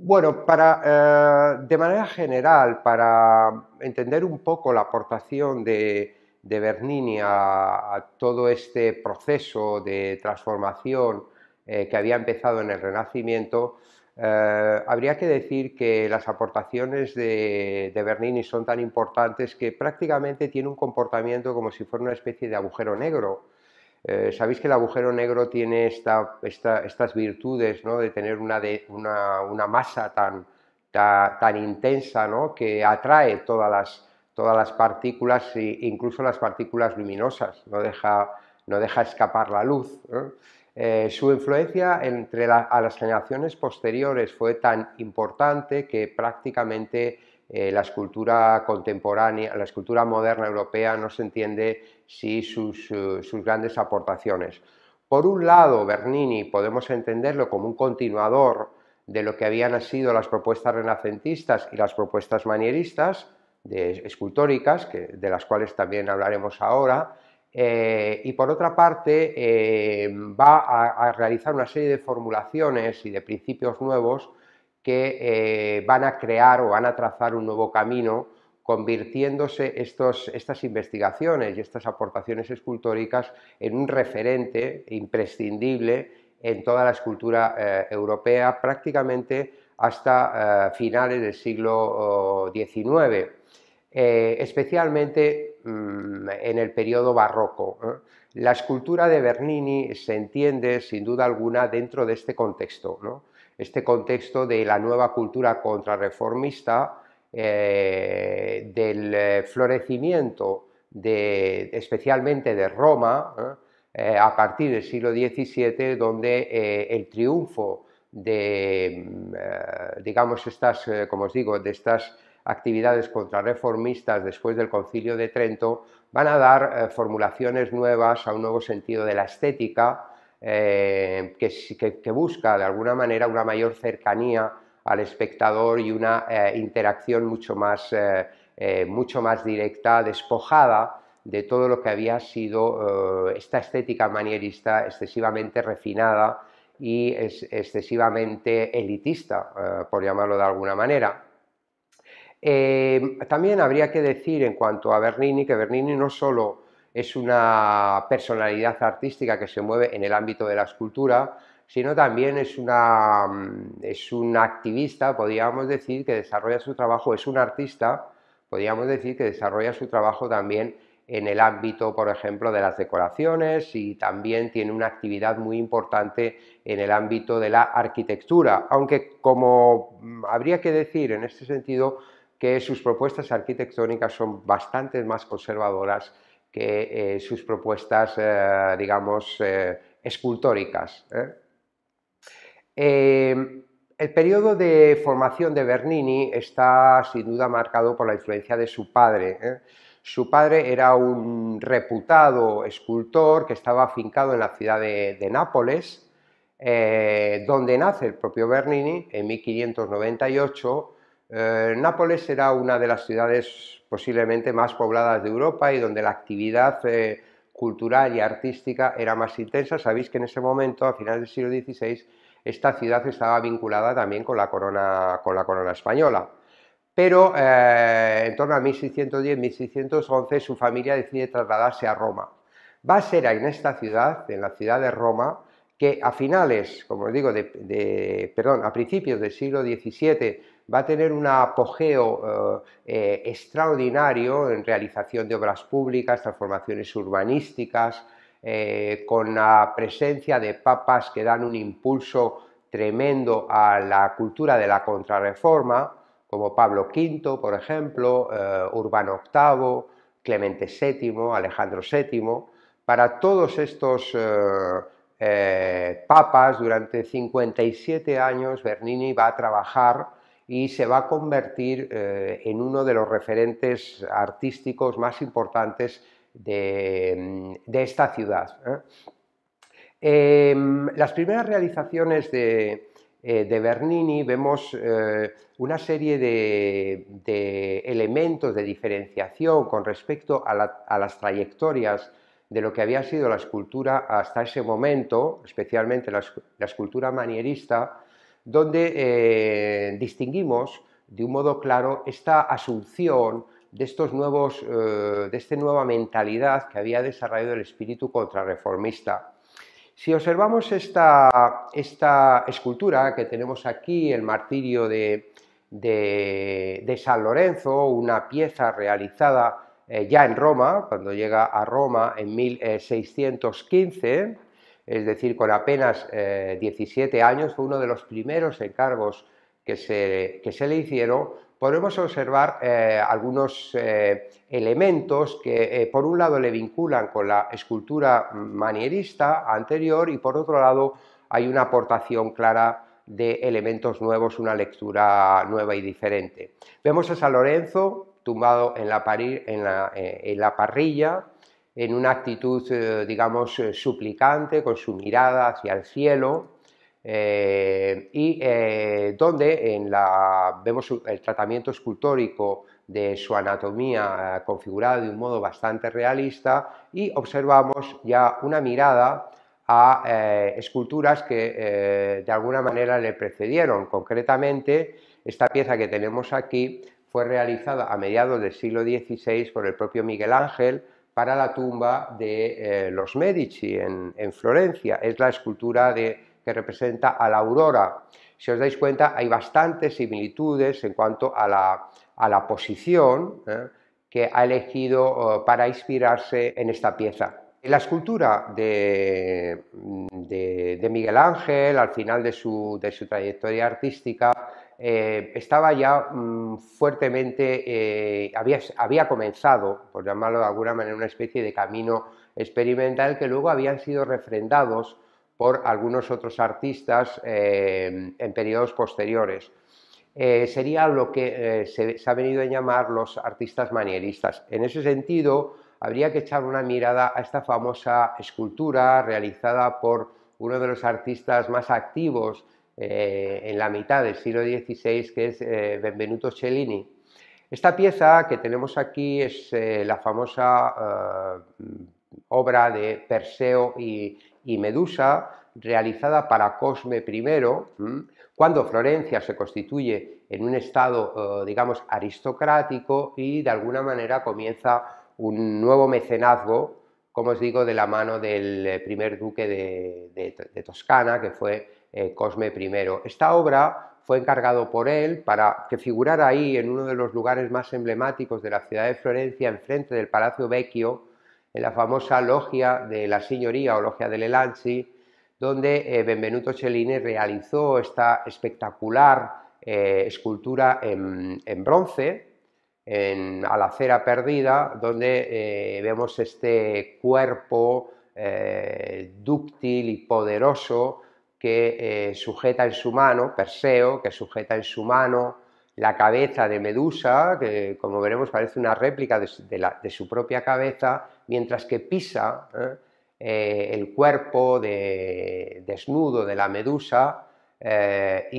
Bueno, para, eh, de manera general, para entender un poco la aportación de, de Bernini a, todo este proceso de transformación eh, que había empezado en el Renacimiento, eh, habría que decir que las aportaciones de, Bernini son tan importantes que prácticamente tiene un comportamiento como si fuera una especie de agujero negro. Eh, sabéis que el agujero negro tiene esta, estas virtudes ¿no? de tener una, de, una, masa tan, tan intensa ¿no? que atrae todas las, todas las partículas, e incluso las partículas luminosas, no deja, no deja escapar la luz. Eh, su influencia entre a las generaciones posteriores fue tan importante que prácticamente eh, la escultura contemporánea, la escultura moderna europea no se entiende sin sus, eh, sus grandes aportaciones. Por un lado, Bernini podemos entenderlo como un continuador de lo que habían sido las propuestas renacentistas y las propuestas manieristas, escultóricas, de las cuales también hablaremos ahora, eh, y por otra parte eh, va a, realizar una serie de formulaciones y de principios nuevos que eh, van a crear o van a trazar un nuevo camino convirtiéndose estos, estas investigaciones y estas aportaciones escultóricas en un referente imprescindible en toda la escultura europea prácticamente hasta finales del siglo XIX oh, eh, especialmente mm, en el periodo barroco. ¿eh? La escultura de Bernini se entiende, sin duda alguna, dentro de este contexto, este contexto de la nueva cultura contrarreformista, eh, del florecimiento de, especialmente de Roma, a partir del siglo XVII, donde el triunfo de, mm, digamos, estas, como os digo, de estas actividades contrarreformistas después del concilio de Trento van a dar eh, formulaciones nuevas a un nuevo sentido de la estética eh, que, busca de alguna manera una mayor cercanía al espectador y una eh, interacción mucho más, mucho más directa, despojada de todo lo que había sido esta estética manierista excesivamente refinada y excesivamente elitista, por llamarlo de alguna manera. Em, también habría que decir en cuanto a Bernini que Bernini no solo es una personalidad artística que se mueve en el ámbito de la escultura, sino también es una, mm, es una activista, podríamos decir, que desarrolla su trabajo, es un artista, podríamos decir, que desarrolla su trabajo también en el ámbito, por ejemplo, de las decoraciones y también tiene una actividad muy importante en el ámbito de la arquitectura, aunque como mm, habría que decir en este sentido, que sus propuestas arquitectónicas son bastante más conservadoras que eh, sus propuestas, eh, digamos, eh, escultóricas. el periodo de formación de Bernini está sin duda marcado por la influencia de su padre. Su padre era un reputado escultor que estaba afincado en la ciudad de, de Nápoles, donde nace el propio Bernini en 1598 eh, Nápoles será una de las ciudades posiblemente más pobladas de Europa y donde la actividad eh, cultural y artística era más intensa. Sabéis que en ese momento, a finales del siglo XVI, esta ciudad estaba vinculada también con la corona, con la corona española. Pero eh, en torno a 1610-1611 su familia decide trasladarse a Roma. Va a ser en esta ciudad, en la ciudad de Roma, que a finales, como digo, de, perdón, a principios del siglo XVII va a tener un apogeo eh, eh, extraordinario en realización de obras públicas, transformaciones urbanísticas, eh, con la presencia de papas que dan un impulso tremendo a la cultura de la contrarreforma, como Pablo V, por ejemplo, Urbano VIII, Clemente VII, Alejandro VII. Para todos estos papas, durante 57 años, Bernini va a trabajar y se va a convertir eh, en uno de los referentes artísticos más importantes de, mm, esta ciudad. ¿eh? Em, las primeras realizaciones de, eh, Bernini vemos una serie de, elementos de diferenciación con respecto a, las trayectorias de lo que había sido la escultura hasta ese momento, especialmente la escultura manierista, donde eh, distinguimos de un modo claro esta asunción eh, de, esta nueva mentalidad que había desarrollado el espíritu contrarreformista. Si observamos esta, escultura que tenemos aquí, el martirio de, San Lorenzo, una pieza realizada eh, ya en Roma, cuando llega a Roma en 1615, es decir, con apenas 17 eh, años, fue uno de los primeros encargos que se, que se le hicieron, podemos observar eh, algunos eh, elementos que por un lado le vinculan con la escultura manierista anterior y por otro lado hay una aportación clara de elementos nuevos, una lectura nueva y diferente. Vemos a San Lorenzo tumbado en la parrilla, en una actitud, eh, digamos, eh, suplicante, con su mirada hacia el cielo, eh, y donde en la, vemos el tratamiento escultórico de su anatomía configurada de un modo bastante realista y observamos ya una mirada a esculturas que de alguna manera le precedieron. Concretamente, esta pieza que tenemos aquí fue realizada a mediados del siglo XVI por el propio Miguel Ángel, para la tumba de eh, los Medici en, en, Florencia. Es la escultura de, que representa a la aurora. Si os dais cuenta, hay bastantes similitudes en cuanto a la, posición ¿eh? que ha elegido eh, para inspirarse en esta pieza. La escultura de, Miguel Ángel, al final de su, de su trayectoria artística, eh, estaba ya mm, fuertemente, eh, había, comenzado, por llamarlo de alguna manera, una especie de camino experimental que luego habían sido refrendados por algunos otros artistas eh, en periodos posteriores. sería lo que se, ha venido a llamar los artistas manieristas. En ese sentido, habría que echar una mirada a esta famosa escultura realizada por uno de los artistas más activos eh, en la mitad del siglo XVI, que es eh, Benvenuto Cellini. Esta pieza que tenemos aquí es eh, la famosa obra de Perseo y, Medusa, realizada para Cosme I, cuando Florencia se constituye en un estado, digamos, aristocrático y de alguna manera comienza un nuevo mecenazgo, como os digo, de la mano del primer duque de Toscana, que fue eh, Cosme I. Esta obra fue encargado por él para que figurara ahí en uno de los lugares más emblemáticos de la ciudad de Florencia, enfrente del Palacio Vecchio, en la famosa logia de la Signoria o logia de Lelanzi, donde eh, Benvenuto Cellini realizó esta espectacular eh, escultura en, bronce, en, a la acera perdida, donde vemos este cuerpo dúctil y poderoso que eh, sujeta en su mano, Perseo, que sujeta en su mano la cabeza de Medusa, que como veremos parece una réplica de, su propia cabeza, mientras que pisa ¿eh? Eh, el cuerpo desnudo de la Medusa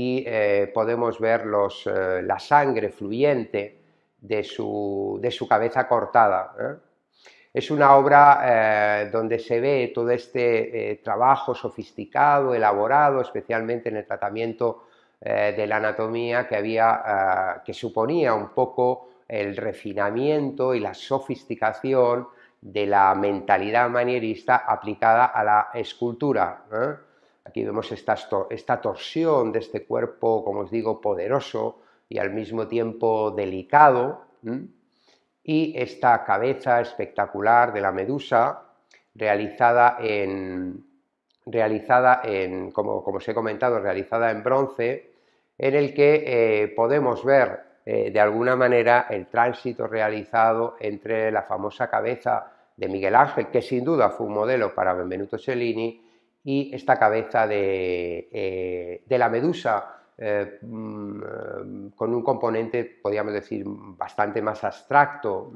y podemos ver la sangre fluyente de su cabeza cortada. Es una obra eh, donde se ve todo este eh, trabajo sofisticado, elaborado, especialmente en el tratamiento eh, de la anatomía que, había, ah, que suponía un poco el refinamiento y la sofisticación de la mentalidad manierista aplicada a la escultura. Aquí vemos esta, esta torsión de este cuerpo, como os digo, poderoso y al mismo tiempo delicado y esta cabeza espectacular de la medusa realizada en, realizada en como, os he comentado, realizada en bronce, en el que eh, podemos ver eh, de alguna manera el tránsito realizado entre la famosa cabeza de Miguel Ángel, que sin duda fue un modelo para Benvenuto Cellini, y esta cabeza de, eh, de la medusa, eh, mm, con un componente, podríamos decir, bastante más abstracto.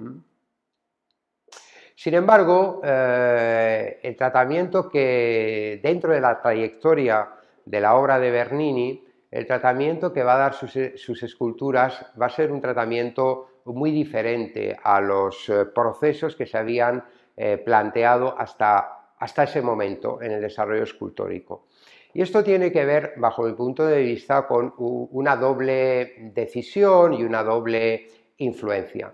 Sin embargo, eh, el tratamiento que dentro de la trayectoria de la obra de Bernini, el tratamiento que va a dar sus, esculturas va a ser un tratamiento muy diferente a los eh, procesos que se habían planteado hasta, hasta ese momento en el desarrollo escultórico. Y esto tiene que ver, bajo mi punto de vista, con una doble decisión y una doble influencia.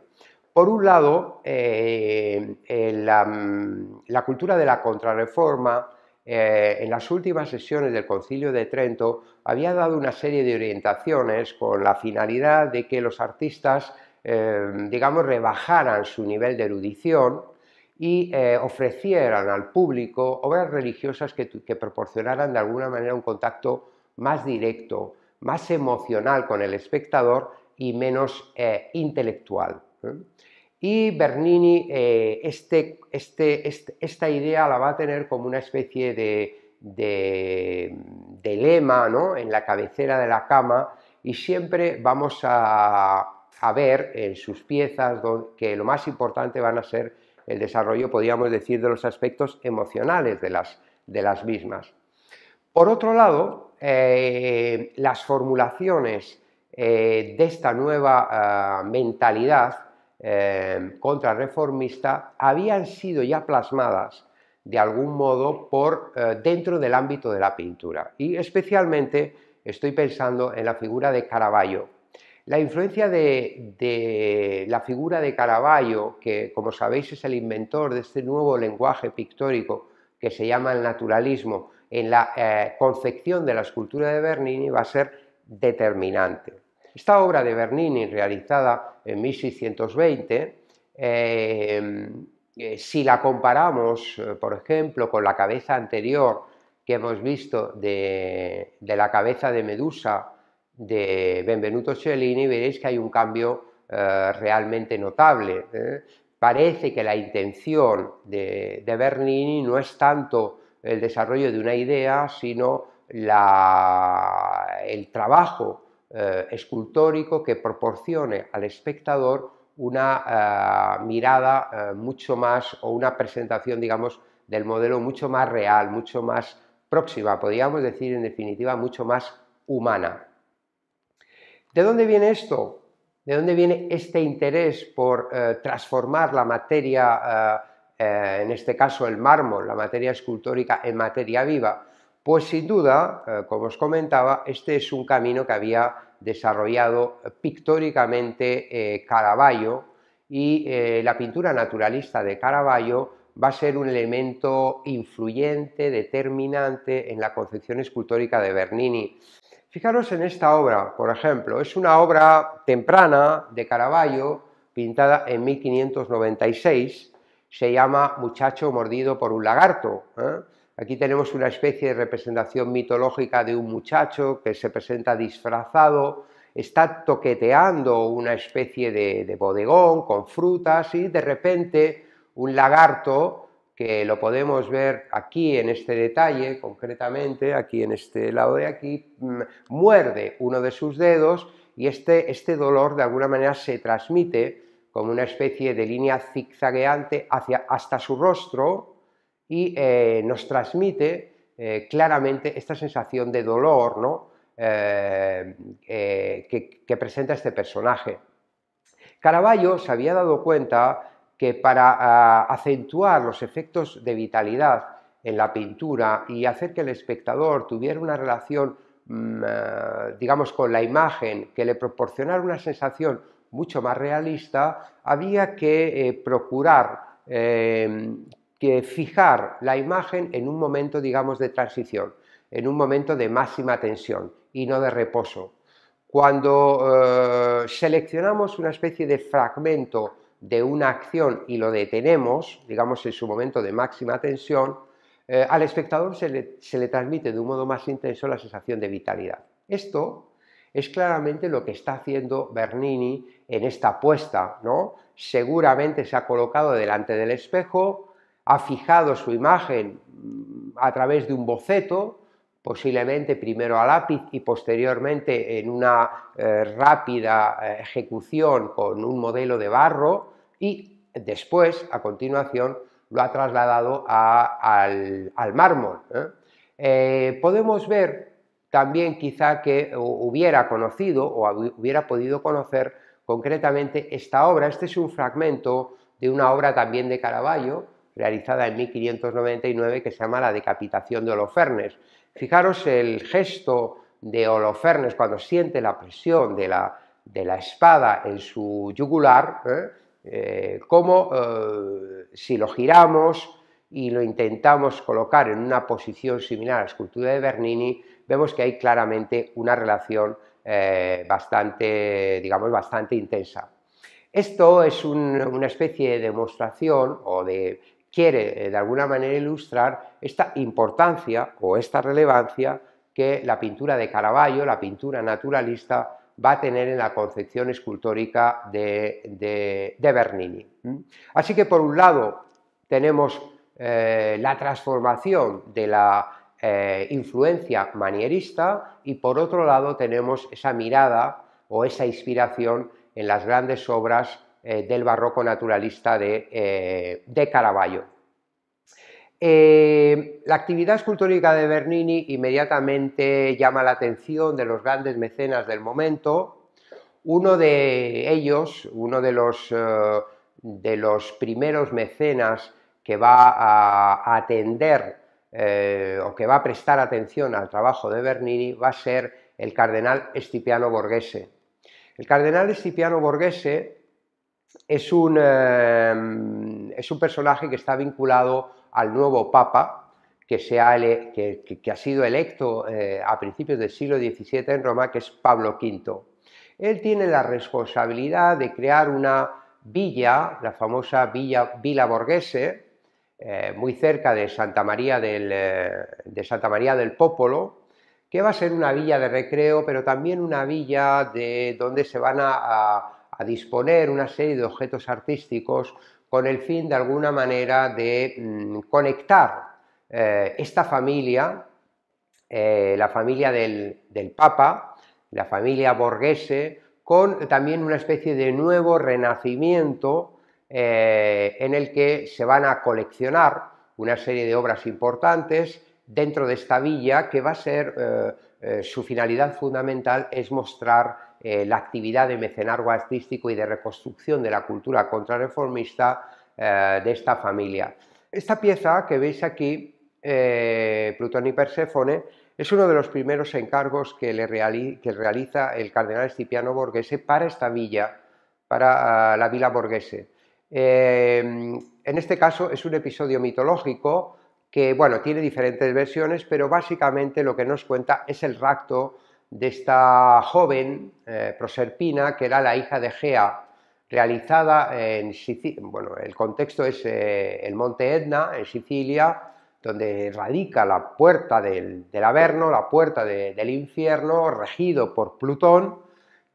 Por un lado, eh, mm, la, cultura de la contrarreforma eh, en las últimas sesiones del Concilio de Trento había dado una serie de orientaciones con la finalidad de que los artistas, eh, digamos, rebajaran su nivel de erudición y eh, ofrecieran al público obras religiosas que, proporcionaran de alguna manera un contacto más directo, más emocional con el espectador y menos eh, intelectual. ¿eh? Y Bernini este, este, este, esta idea la va a tener como una especie de, lema en la cabecera de la cama y siempre vamos a ver en sus piezas que lo más importante van a ser el desarrollo, podríamos decir, de los aspectos emocionales de las, de las mismas. Por otro lado, eh, las formulaciones eh, de esta nueva ah, mentalidad eh, contrarreformista habían sido ya plasmadas de algún modo por dentro del ámbito de la pintura y especialmente estoy pensando en la figura de Caravaggio la influencia de, la figura de Caravaggio, que como sabéis es el inventor de este nuevo lenguaje pictórico que se llama el naturalismo, en la eh, concepción de la escultura de Bernini va a ser determinante. Esta obra de Bernini, realizada en 1620, eh, eh, si la comparamos, por ejemplo, con la cabeza anterior que hemos visto de la cabeza de Medusa de Benvenuto Cellini, veréis que hay un cambio eh, realmente notable. ¿eh? Parece que la intención de, Bernini no es tanto el desarrollo de una idea, sino el trabajo eh, escultórico que proporcione al espectador una mirada mucho más o una presentación, digamos, del modelo mucho más real, mucho más próxima, podríamos decir en definitiva, mucho más humana. ¿De dónde viene esto? ¿De dónde viene este interés por eh, transformar la materia, eh, eh, en este caso el mármol, la materia escultórica, en materia viva? Pues sin duda, como os comentaba, este es un camino que había desarrollado pictóricamente Caravaggio y la pintura naturalista de Caravaggio va a ser un elemento influyente, determinante en la concepción escultórica de Bernini. Fijaros en esta obra, por ejemplo, es una obra temprana de Caravaggio, pintada en 1596, se llama Muchacho mordido por un lagarto. ¿eh? Aquí tenemos una especie de representación mitológica de un muchacho que se presenta disfrazado, está toqueteando una especie de bodegón con frutas y de repente un lagarto que lo podemos ver aquí en este detalle, concretamente, aquí en este lado de aquí, mm, muerde uno de sus dedos y este, este, dolor de alguna manera se transmite como una especie de línea zigzagueante hacia, hasta su rostro y eh, nos transmite eh, claramente esta sensación de dolor eh, que, que presenta este personaje. Caravaggio se había dado cuenta que para ah, acentuar los efectos de vitalidad en la pintura y hacer que el espectador tuviera una relación, mm, ah, digamos, con la imagen, que le proporcionara una sensación mucho más realista, había que eh, procurar em, que fijar la imagen en un momento, digamos, de transición, en un momento de máxima tensión y no de reposo. Cuando eh, seleccionamos una especie de fragmento de una acción y lo detenemos, digamos en su momento de máxima tensión, eh, al espectador se le, transmite de un modo más intenso la sensación de vitalidad. Esto es claramente lo que está haciendo Bernini en esta apuesta, ¿no? Seguramente se ha colocado delante del espejo, ha fijado su imagen mm, a través de un boceto, posiblemente primero a lápiz y posteriormente en una eh, rápida eh, ejecución con un modelo de barro y después, a continuación, lo ha trasladado al, mármol. ¿eh? podemos ver también quizá que hubiera conocido o hubiera podido conocer concretamente esta obra. Este es un fragmento de una obra también de Caravaggio, realizada en 1599, que se llama La decapitación de Holofernes. Fijaros el gesto de Holofernes cuando siente la presión de la, de la espada en su yugular, ¿eh? Eh, como eh, si lo giramos y lo intentamos colocar en una posición similar a la escultura de Bernini, vemos que hay claramente una relación bastante, digamos, bastante intensa. Esto es una especie de demostración o de quiere eh, de alguna manera ilustrar esta importancia o esta relevancia que la pintura de Caravaggio, la pintura naturalista, va a tener en la concepción escultórica de, Bernini. Así que por un lado tenemos eh, la transformación de la eh, influencia manierista y por otro lado tenemos esa mirada o esa inspiración en las grandes obras eh, del barroco naturalista de, eh, Caravaggio. Eh, la actividad escultórica de Bernini inmediatamente llama la atención de los grandes mecenas del momento. Uno de ellos, uno de los, de los primeros mecenas que va a atender o que va a prestar atención al trabajo de Bernini va a ser el cardenal Estipiano Borghese. El cardenal Estipiano Borghese es un, em, es un personaje que está vinculado al nuevo Papa, que, ha que, ha sido electo eh, a principios del siglo XVII en Roma, que es Pablo V. Él tiene la responsabilidad de crear una villa, la famosa villa Borghese, eh, muy cerca de Santa María del, eh, de Santa del Popolo, que va a ser una villa de recreo, pero también una villa de donde se van a a disponer una serie de objetos artísticos con el fin de alguna manera de mm, conectar eh, esta familia, eh, la familia del, Papa, la familia borghese, con también una especie de nuevo renacimiento eh, en el que se van a coleccionar una serie de obras importantes dentro de esta villa que va a ser, su finalidad fundamental es mostrar eh, la actividad de mecenargo artístico y de reconstrucción de la cultura contrarreformista eh, de esta familia. Esta pieza que veis aquí, eh, Plutón y Perséfone, es uno de los primeros encargos que, realiza el cardenal Estipiano Borghese para esta villa, para ah, la villa Borghese. en este caso es un episodio mitológico que, bueno, tiene diferentes versiones, pero básicamente lo que nos cuenta es el rapto de esta joven eh, Proserpina, que era la hija de Gea, realizada en bueno, el contexto es eh, el monte Etna, en Sicilia, donde radica la puerta del, Averno, la puerta del infierno, regido por Plutón,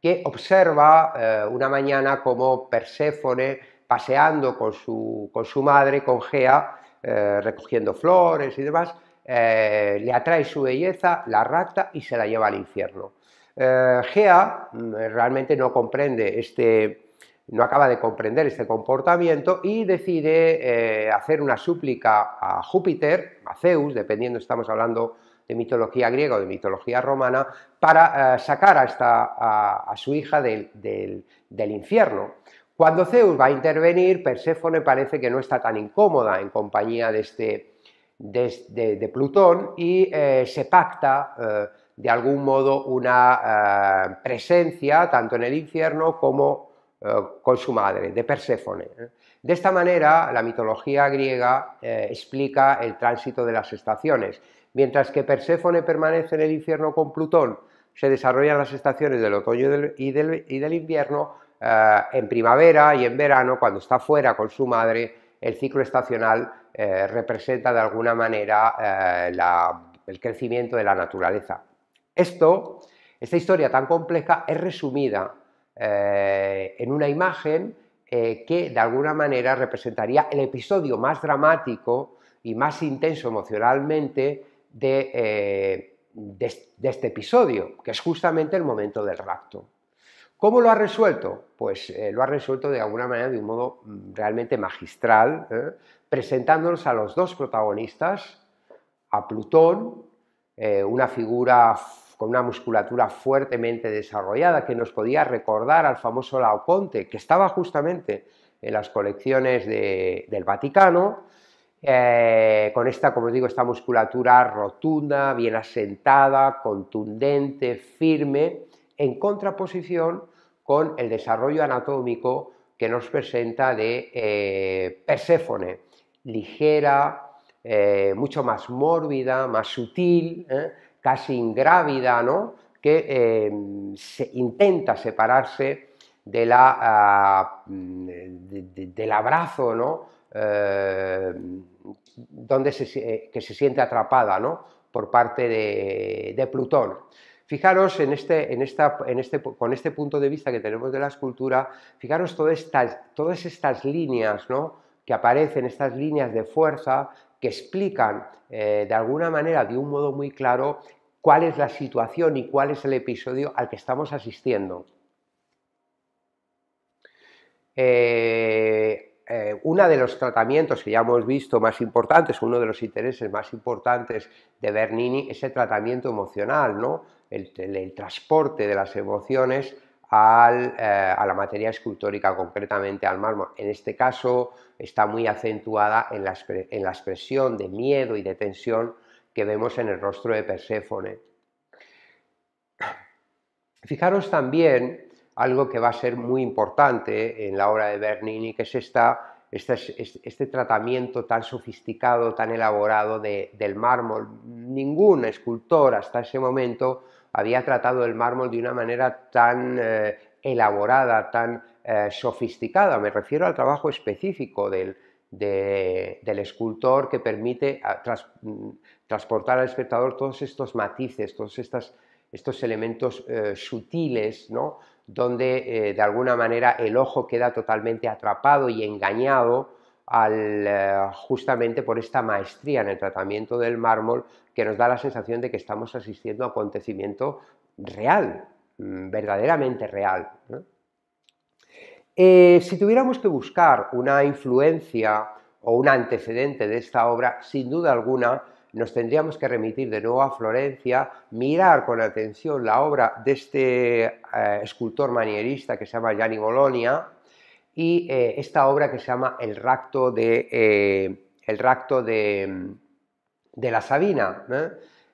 que observa eh, una mañana como Perséfone paseando con su madre, con Gea, recogiendo flores y demás, eh, le atrae su belleza, la rapta y se la lleva al infierno. Eh, Gea mm, realmente no comprende este, no acaba de comprender este comportamiento y decide eh, hacer una súplica a Júpiter, a Zeus, dependiendo estamos hablando de mitología griega o de mitología romana, para sacar a, a, su hija del, del, infierno. Cuando Zeus va a intervenir, Perséfone parece que no está tan incómoda en compañía de este, de, Plutón y eh, se pacta eh, de algún modo una eh, presencia tanto en el infierno como con su madre, de Perséfone. De esta manera, la mitología griega explica el tránsito de las estaciones. Mientras que Perséfone permanece en el infierno con Plutón, se desarrollan las estaciones del otoño y del, y del invierno, en primavera y en verano, cuando está fuera con su madre, el ciclo estacional eh, representa de alguna manera eh, el crecimiento de la naturaleza. Esto, esta historia tan compleja es resumida eh, en una imagen que de alguna manera representaría el episodio más dramático y más intenso emocionalmente de, de este episodio, que es justamente el momento del rapto. ¿Cómo lo ha resuelto? Pues eh, lo ha resuelto de alguna manera de un modo mm, realmente magistral, ¿eh? presentándonos a los dos protagonistas, a Plutón, eh, una figura con una musculatura fuertemente desarrollada que nos podía recordar al famoso Laoconte, que estaba justamente en las colecciones del Vaticano, con esta, como digo, esta musculatura rotunda, bien asentada, contundente, firme, en contraposición con el desarrollo anatómico que nos presenta de eh, Perséfone, ligera, eh, mucho más mórbida, más sutil, ¿eh? casi ingrávida, ¿no? que em, intenta separarse ah, mm, del abrazo ¿no? donde que se siente atrapada ¿no? por parte de Plutón. Fijaros este, en este, con este punto de vista que tenemos de la escultura, fijaros todas estas, líneas que aparecen, estas líneas de fuerza que explican eh, de alguna manera, de un modo muy claro, cuál es la situación y cuál es el episodio al que estamos asistiendo. Eh, eh, uno de los tratamientos que ya hemos visto más importantes, uno de los intereses más importantes de Bernini es el tratamiento emocional, ¿no? el, transporte de las emociones eh, a la materia escultórica, concretamente al mármol. En este caso está muy acentuada en la, expresión de miedo y de tensión que vemos en el rostro de Perséfone. Fijaros también algo que va a ser muy importante en la obra de Bernini, que es este, tratamiento tan sofisticado, tan elaborado del mármol. Ningún escultor hasta ese momento había tratado el mármol de una manera tan eh, elaborada, tan eh, sofisticada. Me refiero al trabajo específico del, escultor que permite ah, mm, transportar al espectador todos estos matices, todos estos elementos eh, sutiles, donde de alguna manera el ojo queda totalmente atrapado y engañado eh, justamente por esta maestría en el tratamiento del mármol que nos da la sensación de que estamos asistiendo a un acontecimiento real, mm, verdaderamente real. Eh, si tuviéramos que buscar una influencia o un antecedente de esta obra, sin duda alguna, nos tendríamos que remitir de nuevo a Florencia, mirar con atención la obra de este eh, escultor manierista que se llama Gianni Bologna, y eh, esta obra que se llama El Racto de, eh, el mm, de, la Sabina. ¿eh?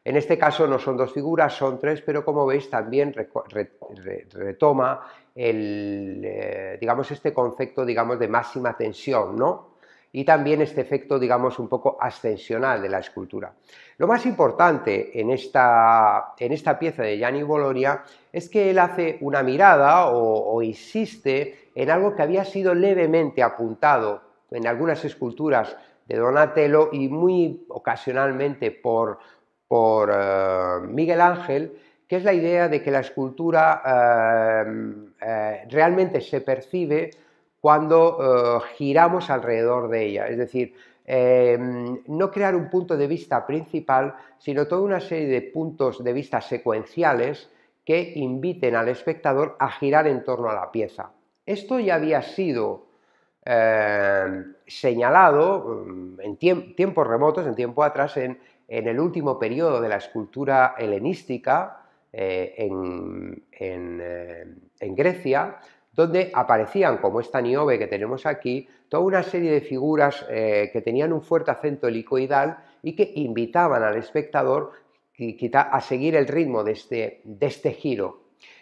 En este caso no son dos figuras, son tres, pero como veis también retoma el, digamos, este concepto digamos, de máxima tensión, ¿no? y también este efecto, digamos, un poco ascensional de la escultura. Lo más importante en esta, en esta pieza de Gianni Bologna es que él hace una mirada o, o insiste en algo que había sido levemente apuntado en algunas esculturas de Donatello y muy ocasionalmente por, eh, Miguel Ángel, que es la idea de que la escultura eh, eh, realmente se percibe cuando giramos alrededor de ella, es decir, em, no crear un punto de vista principal, sino toda una serie de puntos de vista secuenciales que inviten al espectador a girar en torno a la pieza. Esto ya había sido eh, señalado mm, en tiempos remotos, en tiempo atrás, en, el último periodo de la escultura helenística eh, eh, en, Grecia, donde aparecían, como esta niobe que tenemos aquí, toda una serie de figuras que tenían un fuerte acento helicoidal y que invitaban al espectador a seguir el ritmo de este, de este giro.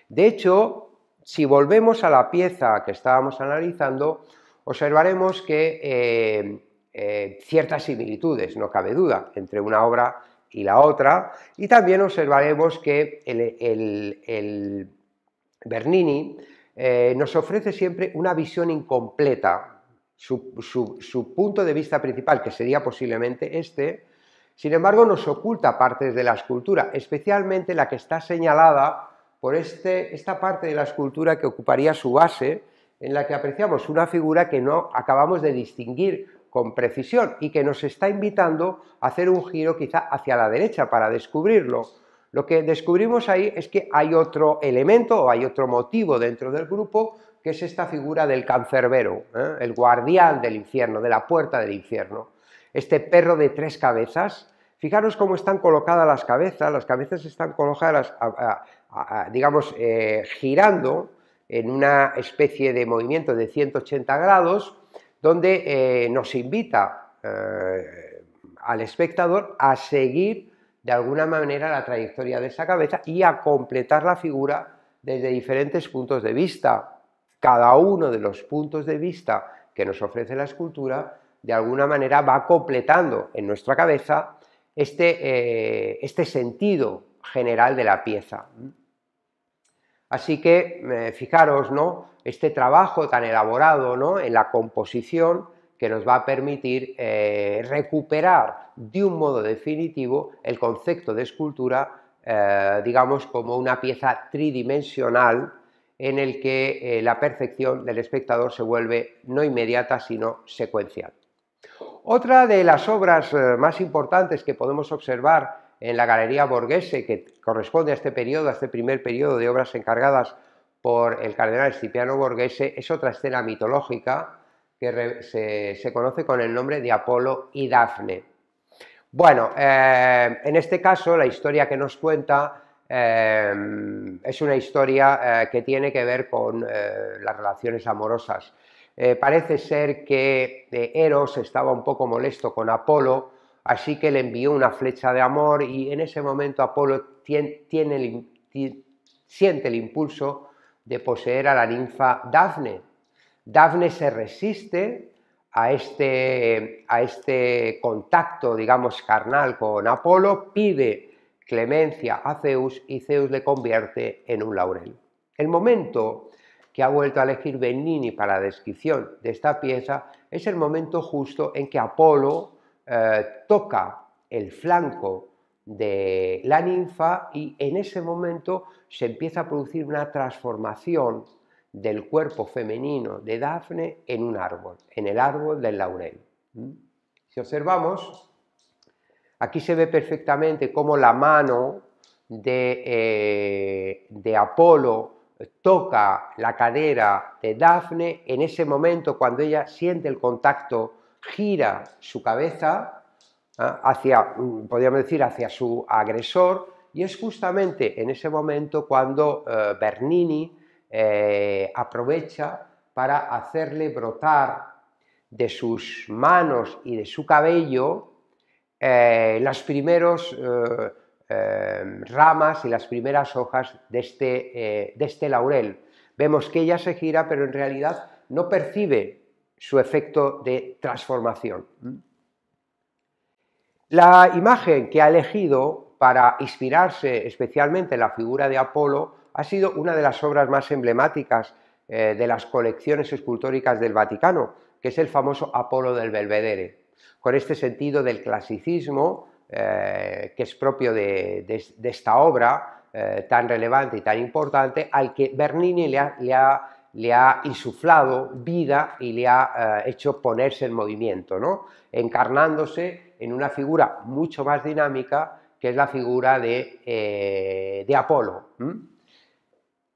De hecho, si volvemos a la pieza que estábamos analizando, observaremos que eh, eh, ciertas similitudes, no cabe duda, entre una obra y la otra, y también observaremos que el, Bernini eh, nos ofrece siempre una visión incompleta, su, su, punto de vista principal, que sería posiblemente este, sin embargo nos oculta partes de la escultura, especialmente la que está señalada por este, esta parte de la escultura que ocuparía su base, en la que apreciamos una figura que no acabamos de distinguir con precisión y que nos está invitando a hacer un giro quizá hacia la derecha para descubrirlo. Lo que descubrimos ahí es que hay otro elemento o hay otro motivo dentro del grupo que es esta figura del cancerbero, ¿eh? el guardián del infierno, de la puerta del infierno. Este perro de tres cabezas. Fijaros cómo están colocadas las cabezas. Las cabezas están colocadas digamos, eh, girando en una especie de movimiento de 180 grados, donde eh, nos invita eh, al espectador a seguir de alguna manera la trayectoria de esa cabeza y a completar la figura desde diferentes puntos de vista. Cada uno de los puntos de vista que nos ofrece la escultura, de alguna manera va completando en nuestra cabeza este, este sentido general de la pieza. Así que eh, fijaros, Este trabajo tan elaborado en la composición que nos va a permitir eh, recuperar de un modo definitivo el concepto de escultura, eh, digamos, como una pieza tridimensional en el que la percepción del espectador se vuelve no inmediata, sino secuencial. Otra de las obras más importantes que podemos observar en la Galería Borghese, que corresponde a este periodo, a este primer periodo de obras encargadas por el cardenal Scipiano Borghese, es otra escena mitológica que se, conoce con el nombre de Apolo y Dafne. Bueno, eh, en este caso la historia que nos cuenta eh, es una historia eh, que tiene que ver con las relaciones amorosas. parece ser que Eros estaba un poco molesto con Apolo, Así que le envió una flecha de amor y en ese momento Apolo siente el impulso de poseer a la ninfa Dafne. Dafne se resiste a este, a este contacto, digamos, carnal con Apolo, pide clemencia a Zeus y Zeus le convierte en un laurel. El momento que ha vuelto a elegir Benini para la descripción de esta pieza es el momento justo en que Apolo eh, toca el flanco de la ninfa y en ese momento se empieza a producir una transformación del cuerpo femenino de Dafne en un árbol, en el árbol del laurel. ¿Mm? Si observamos, aquí se ve perfectamente cómo la mano de, eh, de Apolo toca la cadera de Dafne en ese momento cuando ella siente el contacto gira su cabeza ¿ah? hacia, mm, podríamos decir, hacia su agresor y es justamente en ese momento cuando eh, Bernini eh, aprovecha para hacerle brotar de sus manos y de su cabello eh, las primeras ramas y las primeras hojas de este, de este laurel. Vemos que ella se gira, pero en realidad no percibe su efecto de transformación. La imagen que ha elegido para inspirarse especialmente en la figura de Apolo ha sido una de las obras más emblemáticas eh, de las colecciones escultóricas del Vaticano, que es el famoso Apolo del Belvedere, con este sentido del clasicismo eh, que es propio de, esta obra eh, tan relevante y tan importante, al que Bernini le ha le ha insuflado vida y le ha eh, hecho ponerse en movimiento, ¿no? encarnándose en una figura mucho más dinámica que es la figura de, eh, Apolo.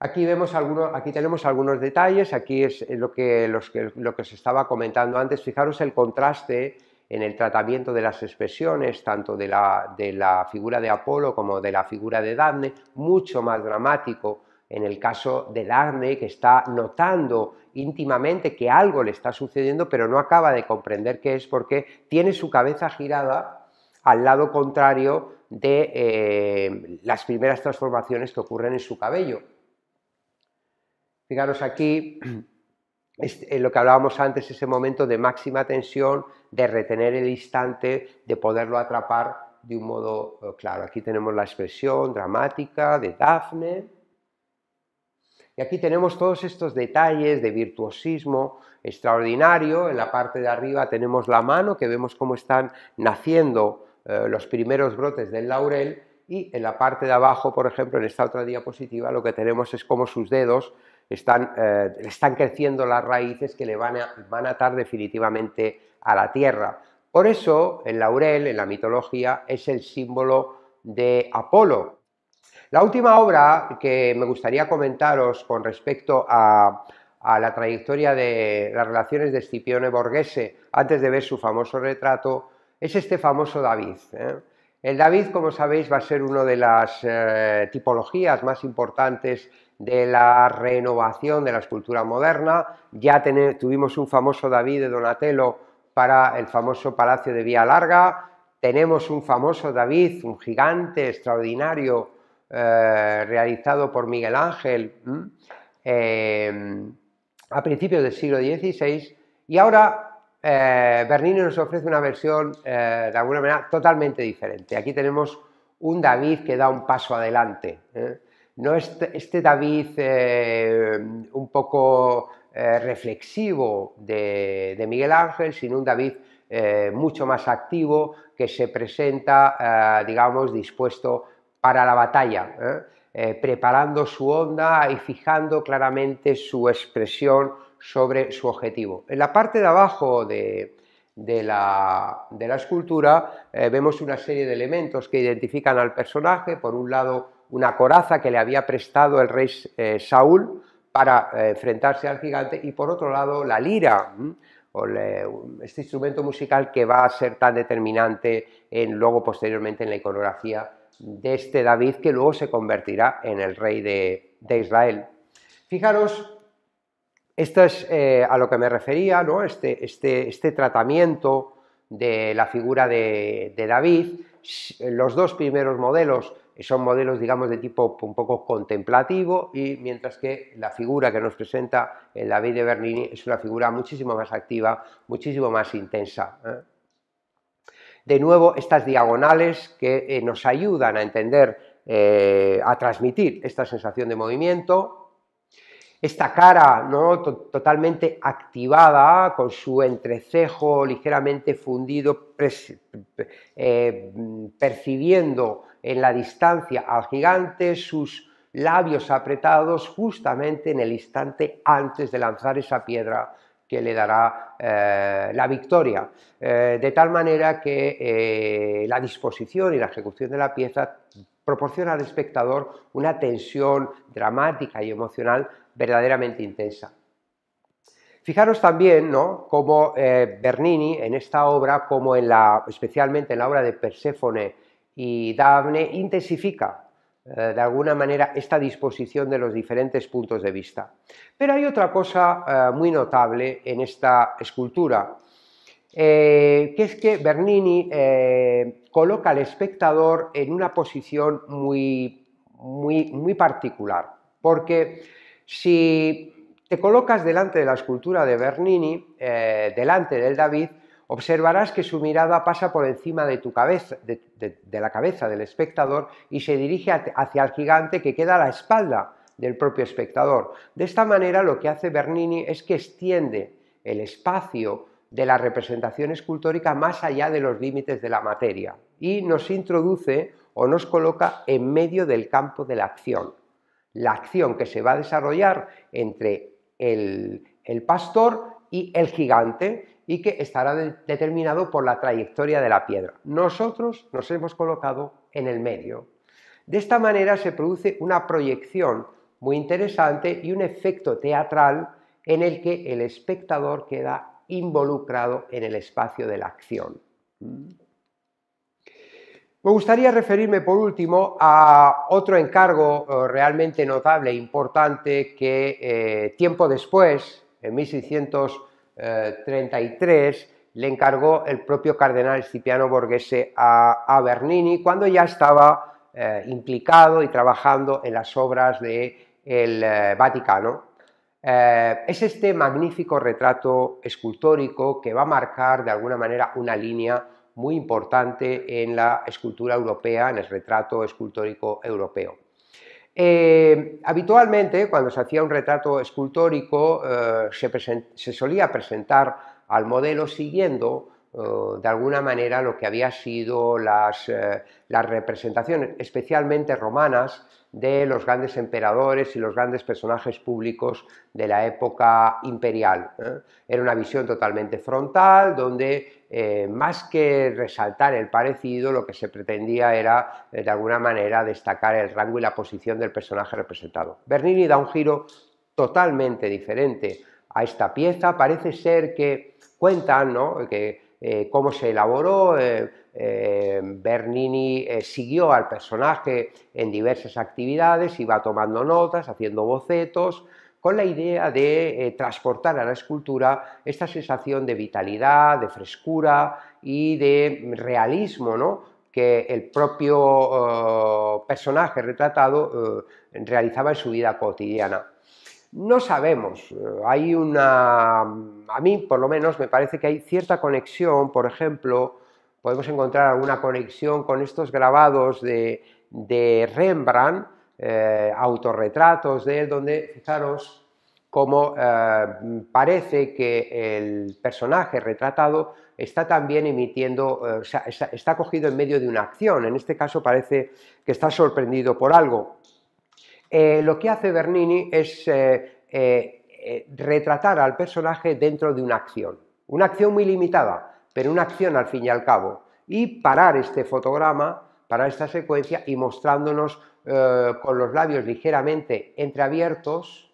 Aquí, vemos aquí tenemos algunos detalles, aquí es lo que, los os estaba comentando antes. Fijaros el contraste en el tratamiento de las expresiones, tanto de la, de la figura de Apolo como de la figura de Dafne, mucho más dramático, en el caso de Daphne, que está notando íntimamente que algo le está sucediendo, pero no acaba de comprender qué es porque tiene su cabeza girada al lado contrario de eh, las primeras transformaciones que ocurren en su cabello. Fijaros aquí en eh, lo que hablábamos antes, ese momento de máxima tensión, de retener el instante, de poderlo atrapar de un modo eh, claro. Aquí tenemos la expresión dramática de Daphne y aquí tenemos todos estos detalles de virtuosismo extraordinario. En la parte de arriba tenemos la mano, que vemos cómo están naciendo eh, los primeros brotes del laurel. Y en la parte de abajo, por ejemplo, en esta otra diapositiva, lo que tenemos es cómo sus dedos están, eh, están creciendo las raíces que le van van a atar definitivamente a la tierra. Por eso el laurel en la mitología es el símbolo de Apolo, la última obra que me gustaría comentaros con respecto a, la trayectoria de las relaciones de Scipione Borghese antes de ver su famoso retrato es este famoso David. ¿eh? El David, como sabéis, va a ser una de las eh, tipologías más importantes de la renovación de la escultura moderna. Ya tuvimos un famoso David de Donatello para el famoso Palacio de Vía Larga, tenemos un famoso David, un gigante extraordinario eh, realizado por Miguel Ángel eh, a principios del siglo XVI y ahora eh, Bernini nos ofrece una versión de alguna manera totalmente diferente. Aquí tenemos un David que da un paso adelante. No este, este David un poco reflexivo de, Miguel Ángel, sino un David mucho más activo, que se presenta, digamos, dispuesto para la batalla, ¿eh? Eh, preparando su onda y fijando claramente su expresión sobre su objetivo. En la parte de abajo de, la, escultura eh, vemos una serie de elementos que identifican al personaje. Por un lado, una coraza que le había prestado el rey Saúl para enfrentarse al gigante y por otro lado la lira, este instrumento musical que va a ser tan determinante en, luego posteriormente en la iconografía de este David que luego se convertirá en el rey de, Israel. Fijaros, esto es eh, a lo que me refería, ¿no? este, este, este tratamiento de la figura de, David. Los dos primeros modelos son modelos, digamos, de tipo un poco contemplativo, y mientras que la figura que nos presenta el David de Bernini es una figura muchísimo más activa, muchísimo más intensa. ¿eh? De nuevo, estas diagonales que eh, nos ayudan a entender, eh, a transmitir esta sensación de movimiento. Esta cara ¿no? totalmente activada, con su entrecejo ligeramente fundido, eh, percibiendo en la distancia al gigante sus labios apretados justamente en el instante antes de lanzar esa piedra que le dará eh, la victoria, eh, de tal manera que eh, la disposición y la ejecución de la pieza proporciona al espectador una tensión dramática y emocional verdaderamente intensa. Fijaros también ¿no? cómo Bernini en esta obra, como en la, especialmente en la obra de Perséfone y Dafne, intensifica eh, de alguna manera esta disposición de los diferentes puntos de vista. Pero hay otra cosa eh, muy notable en esta escultura, eh, que es que Bernini coloca al espectador en una posición muy, muy, muy particular, porque si te colocas delante de la escultura de Bernini, delante del David, Observarás que su mirada pasa por encima de, tu cabeza, de, la cabeza del espectador y se dirige hacia el gigante que queda a la espalda del propio espectador. De esta manera lo que hace Bernini es que extiende el espacio de la representación escultórica más allá de los límites de la materia y nos introduce o nos coloca en medio del campo de la acción. La acción que se va a desarrollar entre el, el pastor y el gigante y que estará determinado por la trayectoria de la piedra. Nosotros nos hemos colocado en el medio. De esta manera se produce una proyección muy interesante y un efecto teatral en el que el espectador queda involucrado en el espacio de la acción. Mm. Me gustaría referirme por último a otro encargo eh, realmente notable e importante que eh, tiempo después, en 1600 33 eh, le encargó el propio cardenal Scipio Borghese a, Bernini cuando ya estaba eh, implicado y trabajando en las obras del de eh, Vaticano. es este magnífico retrato escultórico que va a marcar de alguna manera una línea muy importante en la escultura europea, en el retrato escultórico europeo. Eh, habitualmente, cuando se hacía un retrato escultórico, eh, se, solía presentar al modelo siguiendo eh, de alguna manera lo que había sido las, las, representaciones, especialmente romanas, de los grandes emperadores y los grandes personajes públicos de la época imperial. Era una visión totalmente frontal, donde eh, más que resaltar el parecido, lo que se pretendía era, eh, de alguna manera, destacar el rango y la posición del personaje representado. Bernini da un giro totalmente diferente a esta pieza. Parece ser que cuentan ¿no? que, eh, cómo se elaboró. Bernini siguió al personaje en diversas actividades, iba tomando notas, haciendo bocetos, con la idea de eh, transportar a la escultura esta sensación de vitalidad, de frescura y de realismo, que el propio eh, personaje retratado eh, realizaba en su vida cotidiana. No sabemos, hay una, a mí por lo menos me parece que hay cierta conexión, por ejemplo, podemos encontrar alguna conexión con estos grabados de Rembrandt, eh, autorretratos de él, donde, fijaros, cómo eh, parece que el personaje retratado está también emitiendo, eh, está, cogido en medio de una acción, en este caso parece que está sorprendido por algo. lo que hace Bernini es retratar al personaje dentro de una acción, una acción muy limitada, pero una acción al fin y al cabo, y parar este fotograma para esta secuencia y mostrándonos eh, con los labios ligeramente entreabiertos,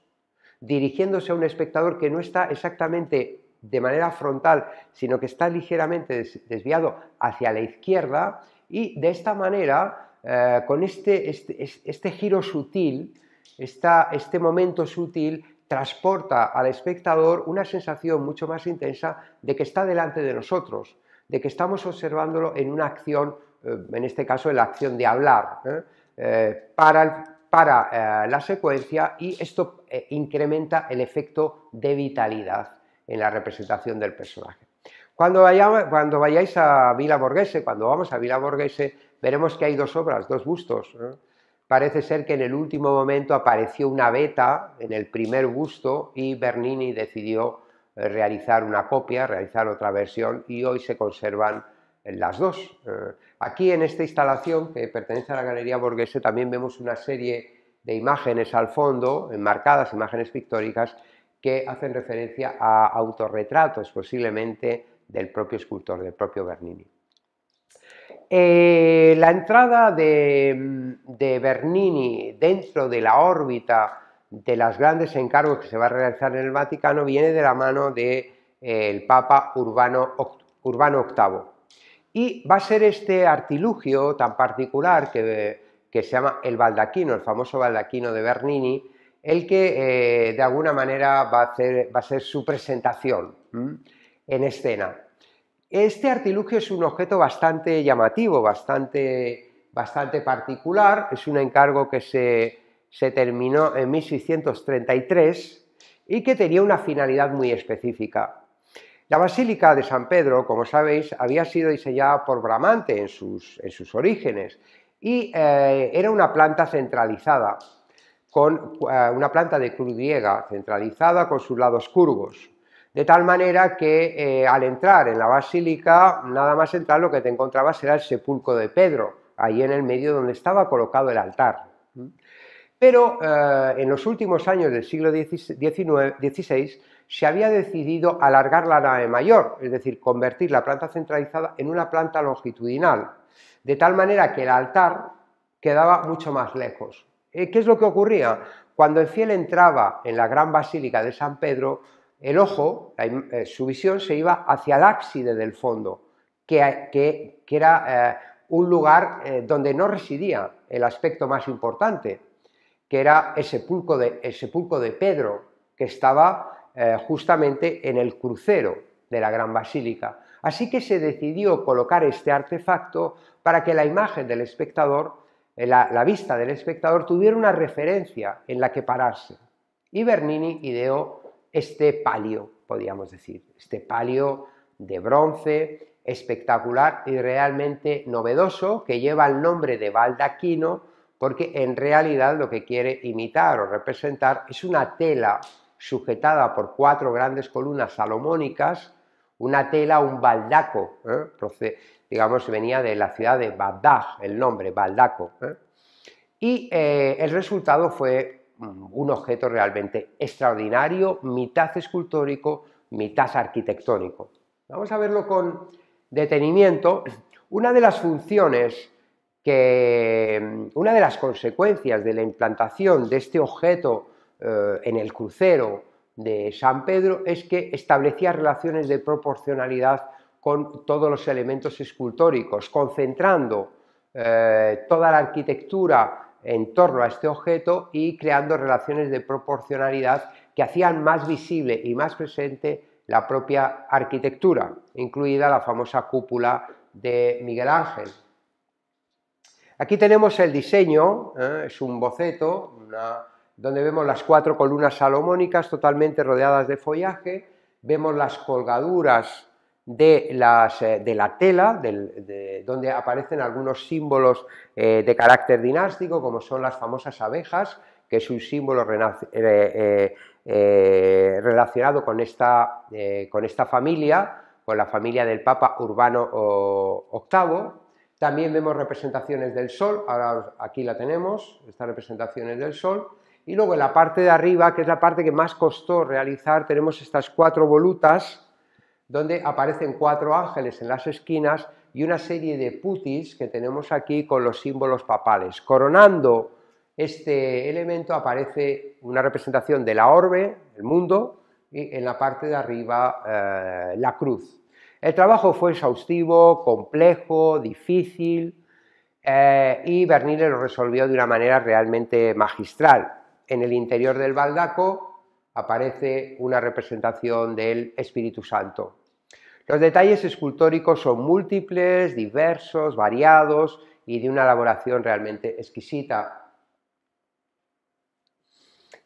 dirigiéndose a un espectador que no está exactamente de manera frontal, sino que está ligeramente desviado hacia la izquierda y de esta manera, eh, con este, este, este giro sutil, este momento sutil, transporta al espectador una sensación mucho más intensa de que está delante de nosotros, de que estamos observándolo en una acción eh, en este caso la acción de hablar, ¿eh? Eh, para, la secuencia y esto incrementa el efecto de vitalidad en la representación del personaje. Cuando, cuando vayáis a Villa Borghese, cuando vamos a Villa Borghese, veremos que hay dos obras, dos bustos. Parece ser que en el último momento apareció una beta en el primer busto y Bernini decidió realizar una copia, realizar otra versión y hoy se conservan las dos. Aquí en esta instalación que pertenece a la Galería Borghese también vemos una serie de imágenes al fondo, enmarcadas, imágenes pictóricas, que hacen referencia a autorretratos posiblemente del propio escultor, del propio Bernini. Eh, la entrada mm, de, Bernini dentro de la órbita de los grandes encargos que se va a realizar en el Vaticano viene de la mano del de, eh, Papa Urbano VIII. Y va a ser este artilugio tan particular que, se llama el baldaquino, el famoso baldaquino de Bernini, el que eh, de alguna manera va a, ser su presentación en escena. Este artilugio es un objeto bastante llamativo, bastante, bastante particular, es un encargo que se, se terminó en 1633 y que tenía una finalidad muy específica. La Basílica de San Pedro, como sabéis, había sido diseñada por Bramante en sus, orígenes y eh, era una planta centralizada, con eh, una planta de cruz griega centralizada con sus lados curvos. De tal manera que eh, al entrar en la basílica, nada más entrar lo que te encontrabas era el sepulcro de Pedro, ahí en el medio donde estaba colocado el altar. Pero en los últimos años del siglo XVI, se había decidido alargar la nave mayor, es decir, convertir la planta centralizada en una planta longitudinal, de tal manera que el altar quedaba mucho más lejos. Eh, ¿Qué es lo que ocurría? Cuando el fiel entraba en la gran basílica de San Pedro, el ojo, eh, su visión se iba hacia el ábside del fondo, que, era eh, un lugar donde no residía el aspecto más importante, que era el el sepulcro de Pedro, que estaba eh, justamente en el crucero de la Gran Basílica. Así que se decidió colocar este artefacto para que la imagen del espectador, eh, la, vista del espectador, tuviera una referencia en la que pararse. Y Bernini ideó este palio, podríamos decir, este palio de bronce, espectacular y realmente novedoso, que lleva el nombre de baldaquino, porque en realidad lo que quiere imitar o representar es una tela sujetada por cuatro grandes columnas salomónicas, una tela, un baldaco, ¿eh? venía de la ciudad de Bagdad, el nombre, baldaco. ¿eh? Y eh, el resultado fue mm, un objeto realmente extraordinario, mitad escultórico, mitad arquitectónico. Vamos a verlo con detenimiento. Una de las funciones que, mm, una de las consecuencias de la implantación de este objeto eh, en el crucero de San Pedro es que establecía relaciones de proporcionalidad con todos los elementos escultóricos, concentrando eh, toda la arquitectura en torno a este objeto y creando relaciones de proporcionalidad que hacían más visible y más presente la propia arquitectura, incluida la famosa cúpula de Miguel Ángel. Aquí tenemos el diseño, ¿eh? es un boceto, una donde vemos las cuatro columnas salomónicas totalmente rodeadas de follaje, vemos las colgaduras de, eh, la tela, donde aparecen algunos símbolos eh, de carácter dinástico, como son las famosas abejas, que es un símbolo eh, relacionado con esta, con esta familia, con la familia del Papa Urbano VIII. También vemos representaciones del Sol, ahora aquí la tenemos, estas representaciones del Sol y luego en la parte de arriba, que es la parte que más costó realizar, tenemos estas cuatro volutas donde aparecen cuatro ángeles en las esquinas y una serie de putis que tenemos aquí con los símbolos papales. Coronando este elemento aparece una representación de la orbe, el mundo, y en la parte de arriba eh, la cruz. El trabajo fue exhaustivo, complejo, difícil, eh, y Bernini lo resolvió de una manera realmente magistral en el interior del baldaco aparece una representación del Espíritu Santo. Los detalles escultóricos son múltiples, diversos, variados y de una elaboración realmente exquisita.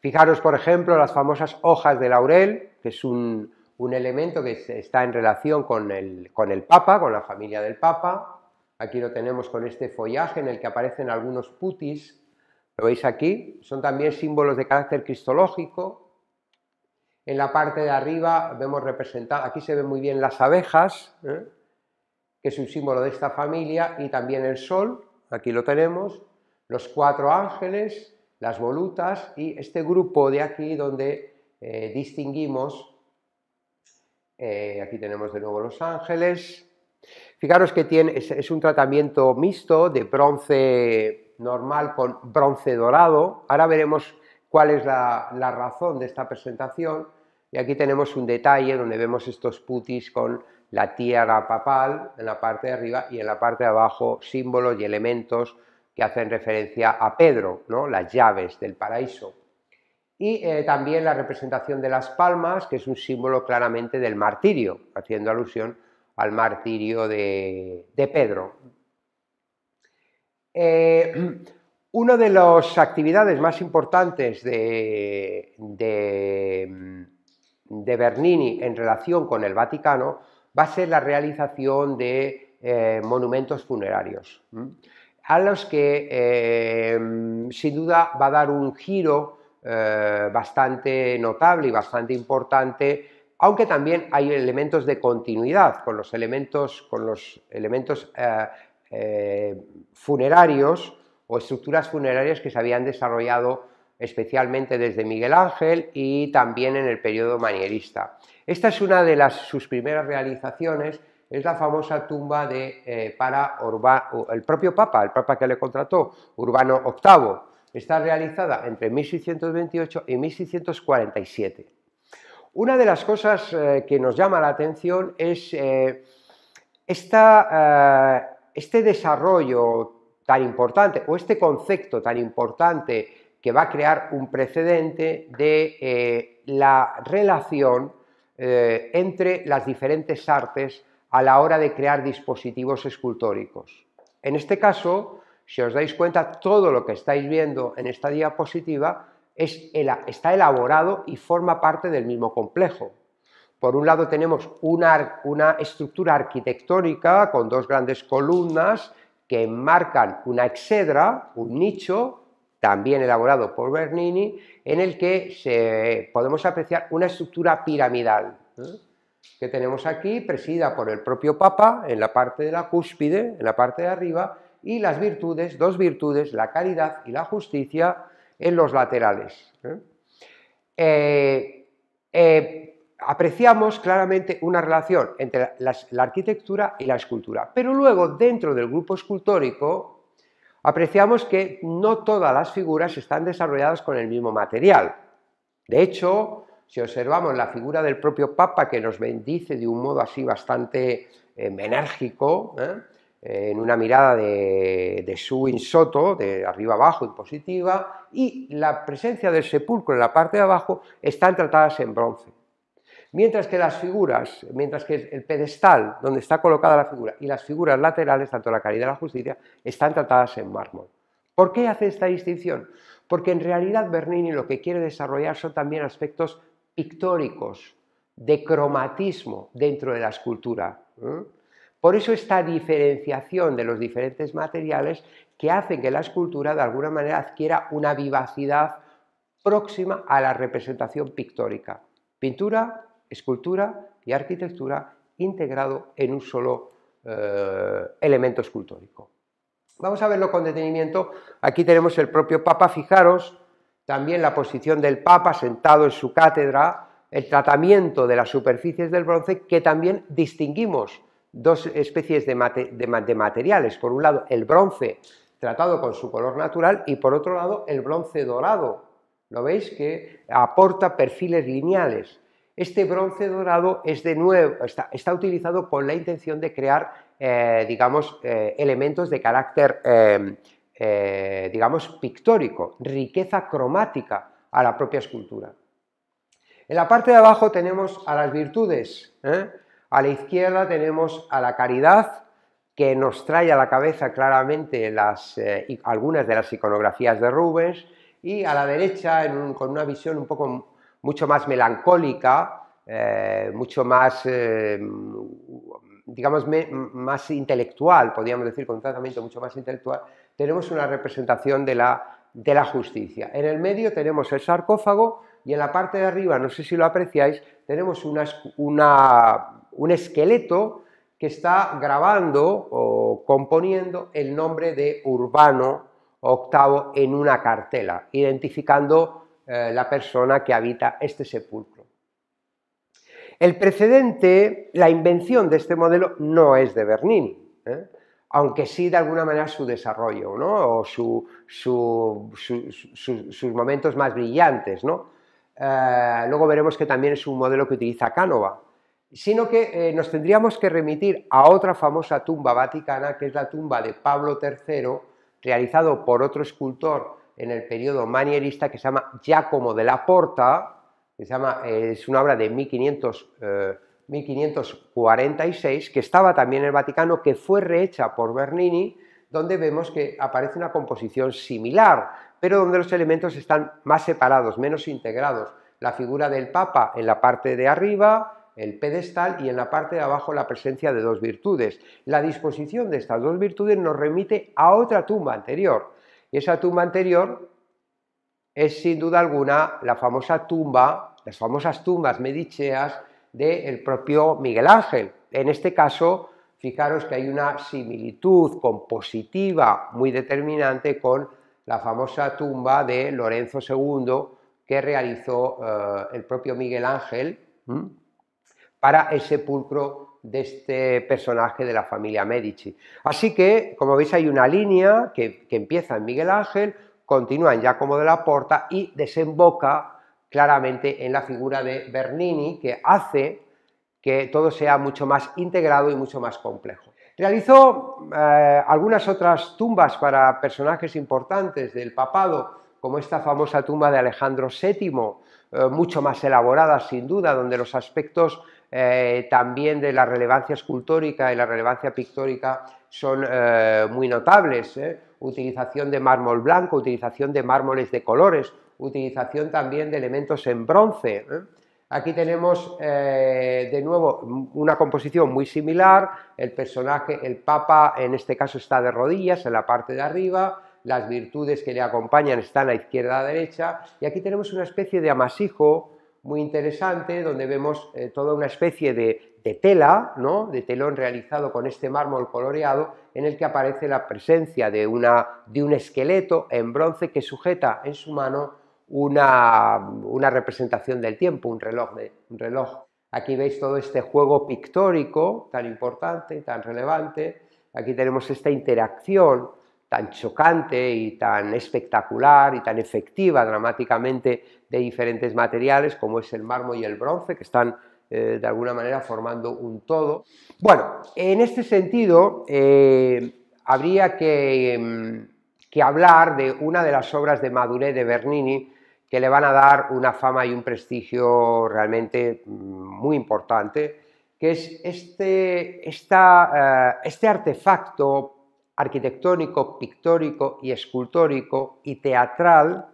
Fijaros, por ejemplo, las famosas hojas de laurel, que es un, elemento que está en relación con el, con el Papa, con la familia del Papa. Aquí lo tenemos con este follaje en el que aparecen algunos putis lo veis aquí, son también símbolos de carácter cristológico. En la parte de arriba vemos representadas, aquí se ven muy bien las abejas, ¿eh? que es un símbolo de esta familia, y también el sol, aquí lo tenemos, los cuatro ángeles, las volutas y este grupo de aquí donde eh, distinguimos, eh, aquí tenemos de nuevo los ángeles, fijaros que tiene, es un tratamiento mixto de bronce normal con bronce dorado. Ahora veremos cuál es la, razón de esta presentación. Y aquí tenemos un detalle donde vemos estos putis con la tierra papal en la parte de arriba y en la parte de abajo símbolos y elementos que hacen referencia a Pedro, ¿no? las llaves del paraíso. Y eh, también la representación de las palmas, que es un símbolo claramente del martirio, haciendo alusión al martirio de Pedro, eh, una de las actividades más importantes de, de, Bernini en relación con el Vaticano va a ser la realización de eh, monumentos funerarios, a los que eh, sin duda va a dar un giro bastante notable y bastante importante aunque también hay elementos de continuidad con los elementos, con los elementos eh, funerarios o estructuras funerarias que se habían desarrollado especialmente desde Miguel Ángel y también en el periodo manierista. Esta es una de sus primeras realizaciones, es la famosa tumba de, eh, para el propio Papa, el Papa que le contrató, Urbano VIII. Está realizada entre 1628 y 1647. Una de las cosas eh, que nos llama la atención es esta este desarrollo tan importante o este concepto tan importante que va a crear un precedente de eh, la relación eh, entre las diferentes artes a la hora de crear dispositivos escultóricos. En este caso, si os dais cuenta, todo lo que estáis viendo en esta diapositiva está elaborado y forma parte del mismo complejo. Por un lado tenemos una, estructura arquitectónica con dos grandes columnas que enmarcan una exedra, un nicho, también elaborado por Bernini, en el que podemos apreciar una estructura piramidal ¿eh? que tenemos aquí, presida por el propio Papa en la parte de la cúspide, en la parte de arriba, y las virtudes, dos virtudes, la caridad y la justicia, en los laterales. ¿eh? eh, eh apreciamos claramente una relación entre la, arquitectura y la escultura, pero luego dentro del grupo escultórico apreciamos que no todas las figuras están desarrolladas con el mismo material. De hecho, si observamos la figura del propio Papa que nos bendice de un modo así bastante menérgico eh, enérgico, ¿eh? Eh, en una mirada de, su insoto, de arriba abajo, y positiva y la presencia del sepulcro en la parte de abajo están tratadas en bronce. Mientras que las figuras, mientras que el pedestal donde está colocada la figura y las figuras laterales, tanto la caridad como la justicia, están tratadas en mármol. ¿Por qué hace esta distinción? Porque en realidad Bernini lo que quiere desarrollar son también aspectos pictóricos, de cromatismo dentro de la escultura. ¿eh? Por eso esta diferenciación de los diferentes materiales que hacen que la escultura de alguna manera adquiera una vivacidad próxima a la representación pictórica. Pintura, escultura y arquitectura integrado en un solo eh, elemento escultórico. Vamos a verlo con detenimiento. Aquí tenemos el propio Papa, fijaros, también la posición del Papa sentado en su cátedra, el tratamiento de las superficies del bronce, que también distinguimos dos especies de materiales. Por un lado, el bronce tratado con su color natural y por otro lado, el bronce dorado. ¿Lo veis? Que aporta perfiles lineales. Este bronce dorado está, utilizado con la intención de crear, eh, digamos, eh, elementos de carácter, em, eh, digamos, pictórico, riqueza cromática a la propia escultura. En la parte de abajo tenemos a las virtudes. A la izquierda tenemos a la caridad, que nos trae a la cabeza claramente algunas de las iconografías de Rubens, y a la derecha, con una visión un poco mucho más melancólica, eh, mucho más, eh, digamos, más intelectual, podríamos decir, con un tratamiento mucho más intelectual, tenemos una representación de la, de la justicia. En el medio tenemos el sarcófago y en la parte de arriba, no sé si lo apreciáis, tenemos una, un esqueleto que está grabando o componiendo el nombre de Urbano VIII en una cartela, identificando eh, la persona que habita este sepulcro. El precedente, la invención de este modelo no es de Bernini, ¿eh? aunque sí de alguna manera su desarrollo, ¿no? o sus momentos más brillantes. ¿no? Eh, luego veremos que también es un modelo que utiliza Cánova, sino que nos tendríamos que remitir a otra famosa tumba vaticana, que es la tumba de Pablo III, realizado por otro escultor en el periodo manierista que se llama Giacomo de la Porta, que eh, es una obra de 1546, eh, que estaba también en el Vaticano, que fue rehecha por Bernini, donde vemos que aparece una composición similar, pero donde los elementos están más separados, menos integrados. La figura del Papa en la parte de arriba, el pedestal y en la parte de abajo la presencia de dos virtudes. La disposición de estas dos virtudes nos remite a otra tumba anterior, y esa tumba anterior es sin duda alguna la famosa tumba, las famosas tumbas medicheas del propio Miguel Ángel. En este caso, fijaros que hay una similitud compositiva muy determinante con la famosa tumba de Lorenzo II que realizó eh, el propio Miguel Ángel para el sepulcro de este personaje de la familia Medici. Así que, como veis, hay una línea que, empieza en Miguel Ángel, continúa en Giacomo de la Porta y desemboca claramente en la figura de Bernini, que hace que todo sea mucho más integrado y mucho más complejo. Realizó eh, algunas otras tumbas para personajes importantes del papado, como esta famosa tumba de Alejandro VII, eh, mucho más elaborada sin duda, donde los aspectos eh, también de la relevancia escultórica y la relevancia pictórica son eh, muy notables. ¿eh? Utilización de mármol blanco, utilización de mármoles de colores, utilización también de elementos en bronce. Aquí tenemos de nuevo una composición muy similar, el personaje, el Papa en este caso está de rodillas en la parte de arriba, las virtudes que le acompañan están a izquierda a derecha, y aquí tenemos una especie de amasijo muy interesante donde vemos eh, toda una especie de, tela, ¿no? de telón realizado con este mármol coloreado, en el que aparece la presencia de, una, de un esqueleto en bronce que sujeta en su mano una, una representación del tiempo, un reloj, de, un reloj. Aquí veis todo este juego pictórico tan importante, tan relevante. Aquí tenemos esta interacción tan chocante y tan espectacular y tan efectiva dramáticamente de diferentes materiales como es el mármol y el bronce, que están eh, de alguna manera formando un todo. Bueno, en este sentido eh, habría em, que, hablar de una de las obras de madure de Bernini que le van a dar una fama y un prestigio realmente mm, muy importante, que es este, eh, este artefacto arquitectónico, pictórico y escultórico y teatral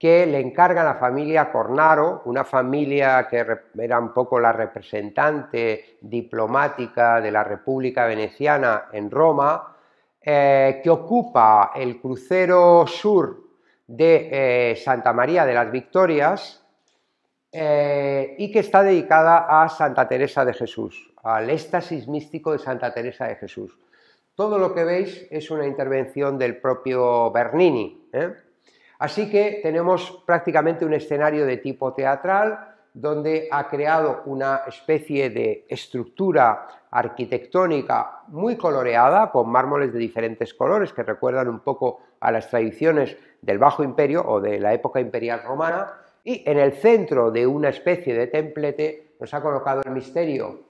que le encarga la familia Cornaro, una familia que era un poco la representante diplomática de la República Veneciana en Roma, eh, que ocupa el crucero sur de eh, Santa María de las Victorias eh, y que está dedicada a Santa Teresa de Jesús, al éxtasis místico de Santa Teresa de Jesús. Todo lo que veis es una intervención del propio Bernini. Así que tenemos prácticamente un escenario de tipo teatral donde ha creado una especie de estructura arquitectónica muy coloreada, con mármoles de diferentes colores que recuerdan un poco a las tradiciones del Bajo Imperio o de la época imperial romana, y en el centro de una especie de templete nos ha colocado el misterio.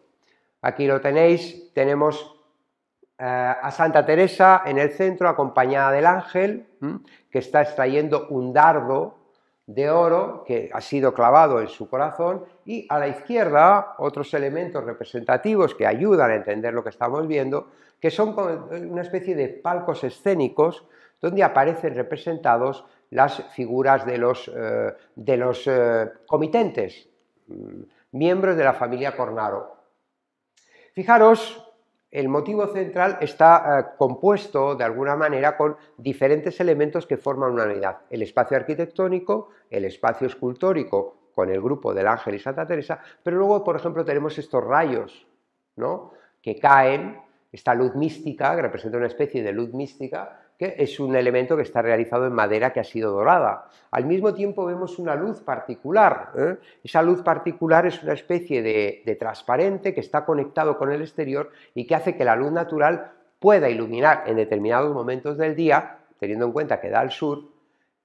Aquí lo tenéis, tenemos eh, a Santa Teresa en el centro acompañada del ángel que está extrayendo un dardo de oro que ha sido clavado en su corazón y a la izquierda otros elementos representativos que ayudan a entender lo que estamos viendo, que son una especie de palcos escénicos donde aparecen representados las figuras de los, eh, de los eh, comitentes, miembros de la familia Cornaro. Fijaros el motivo central está eh, compuesto de alguna manera con diferentes elementos que forman una unidad. El espacio arquitectónico, el espacio escultórico con el grupo del Ángel y Santa Teresa, pero luego, por ejemplo, tenemos estos rayos ¿no? que caen, esta luz mística, que representa una especie de luz mística, que es un elemento que está realizado en madera que ha sido dorada. Al mismo tiempo vemos una luz particular. ¿eh? Esa luz particular es una especie de, transparente que está conectado con el exterior y que hace que la luz natural pueda iluminar en determinados momentos del día, teniendo en cuenta que da al sur,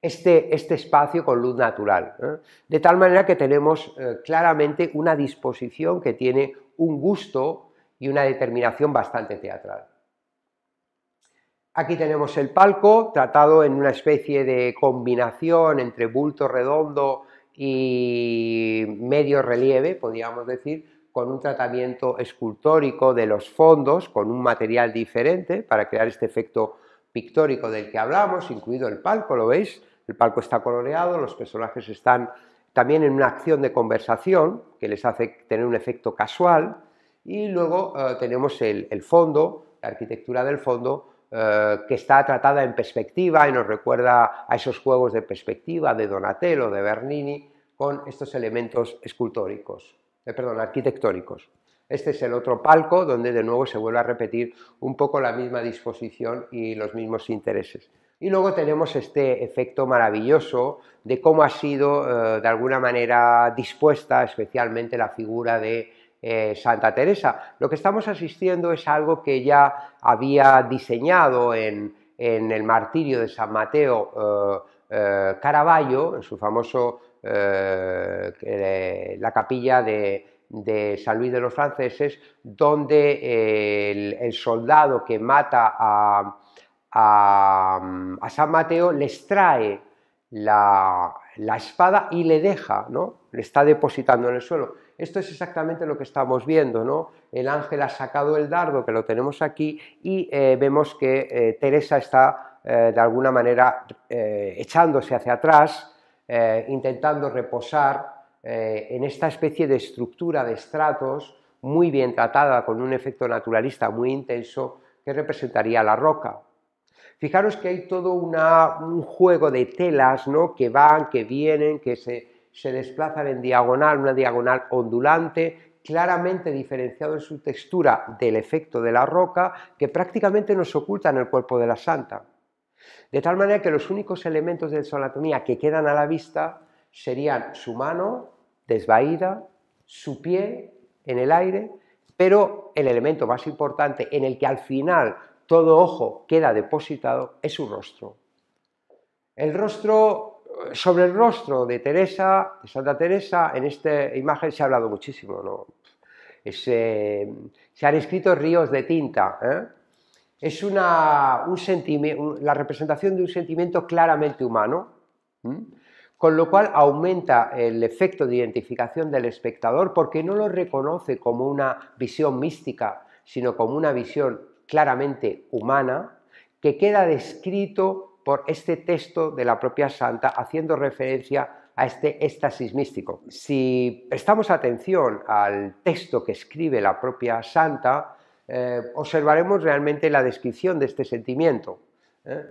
este, este espacio con luz natural. ¿eh? De tal manera que tenemos eh, claramente una disposición que tiene un gusto y una determinación bastante teatral. Aquí tenemos el palco tratado en una especie de combinación entre bulto redondo y medio relieve, podríamos decir, con un tratamiento escultórico de los fondos, con un material diferente para crear este efecto pictórico del que hablamos, incluido el palco, ¿lo veis? El palco está coloreado, los personajes están también en una acción de conversación que les hace tener un efecto casual y luego eh, tenemos el, fondo, la arquitectura del fondo eh, que está tratada en perspectiva y nos recuerda a esos juegos de perspectiva de Donatello, de Bernini, con estos elementos escultóricos, eh, perdón, arquitectónicos. Este es el otro palco donde de nuevo se vuelve a repetir un poco la misma disposición y los mismos intereses. Y luego tenemos este efecto maravilloso de cómo ha sido eh, de alguna manera dispuesta especialmente la figura de eh, Santa Teresa. Lo que estamos asistiendo es algo que ya había diseñado en, el martirio de San Mateo eh, eh, Caravaggio, en su famoso la capilla de, San Luis de los Franceses, donde el, soldado que mata a, San Mateo les trae la, la, espada y le deja, ¿no? le está depositando en el suelo. Esto es exactamente lo que estamos viendo, ¿no? El ángel ha sacado el dardo, que lo tenemos aquí, y eh, vemos que eh, Teresa está eh, de alguna manera echándose hacia atrás, intentando reposar en esta especie de estructura de estratos muy bien tratada, con un efecto naturalista muy intenso, que representaría la roca. Fijaros que hay todo un juego de telas ¿no? que van, que vienen, que se se desplazan en diagonal, una diagonal ondulante, claramente diferenciado en su textura del efecto de la roca, que prácticamente nos oculta en el cuerpo de la santa. De tal manera que los únicos elementos de su anatomía que quedan a la vista serían su mano desvaída, su pie en el aire, pero el elemento más importante en el que al final todo ojo queda depositado es su rostro. El rostro sobre el rostro de Teresa, de Santa Teresa, en esta imagen se ha hablado muchísimo, ¿no? se han escrito ríos de tinta. ¿eh? Es una, la representación de un sentimiento claramente humano, con lo cual aumenta el efecto de identificación del espectador porque no lo reconoce como una visión mística, sino como una visión claramente humana que queda descrito por este texto de la propia santa haciendo referencia a este éxtasis místico. Si prestamos atención al texto que escribe la propia santa, eh, observaremos realmente la descripción de este sentimiento, eh,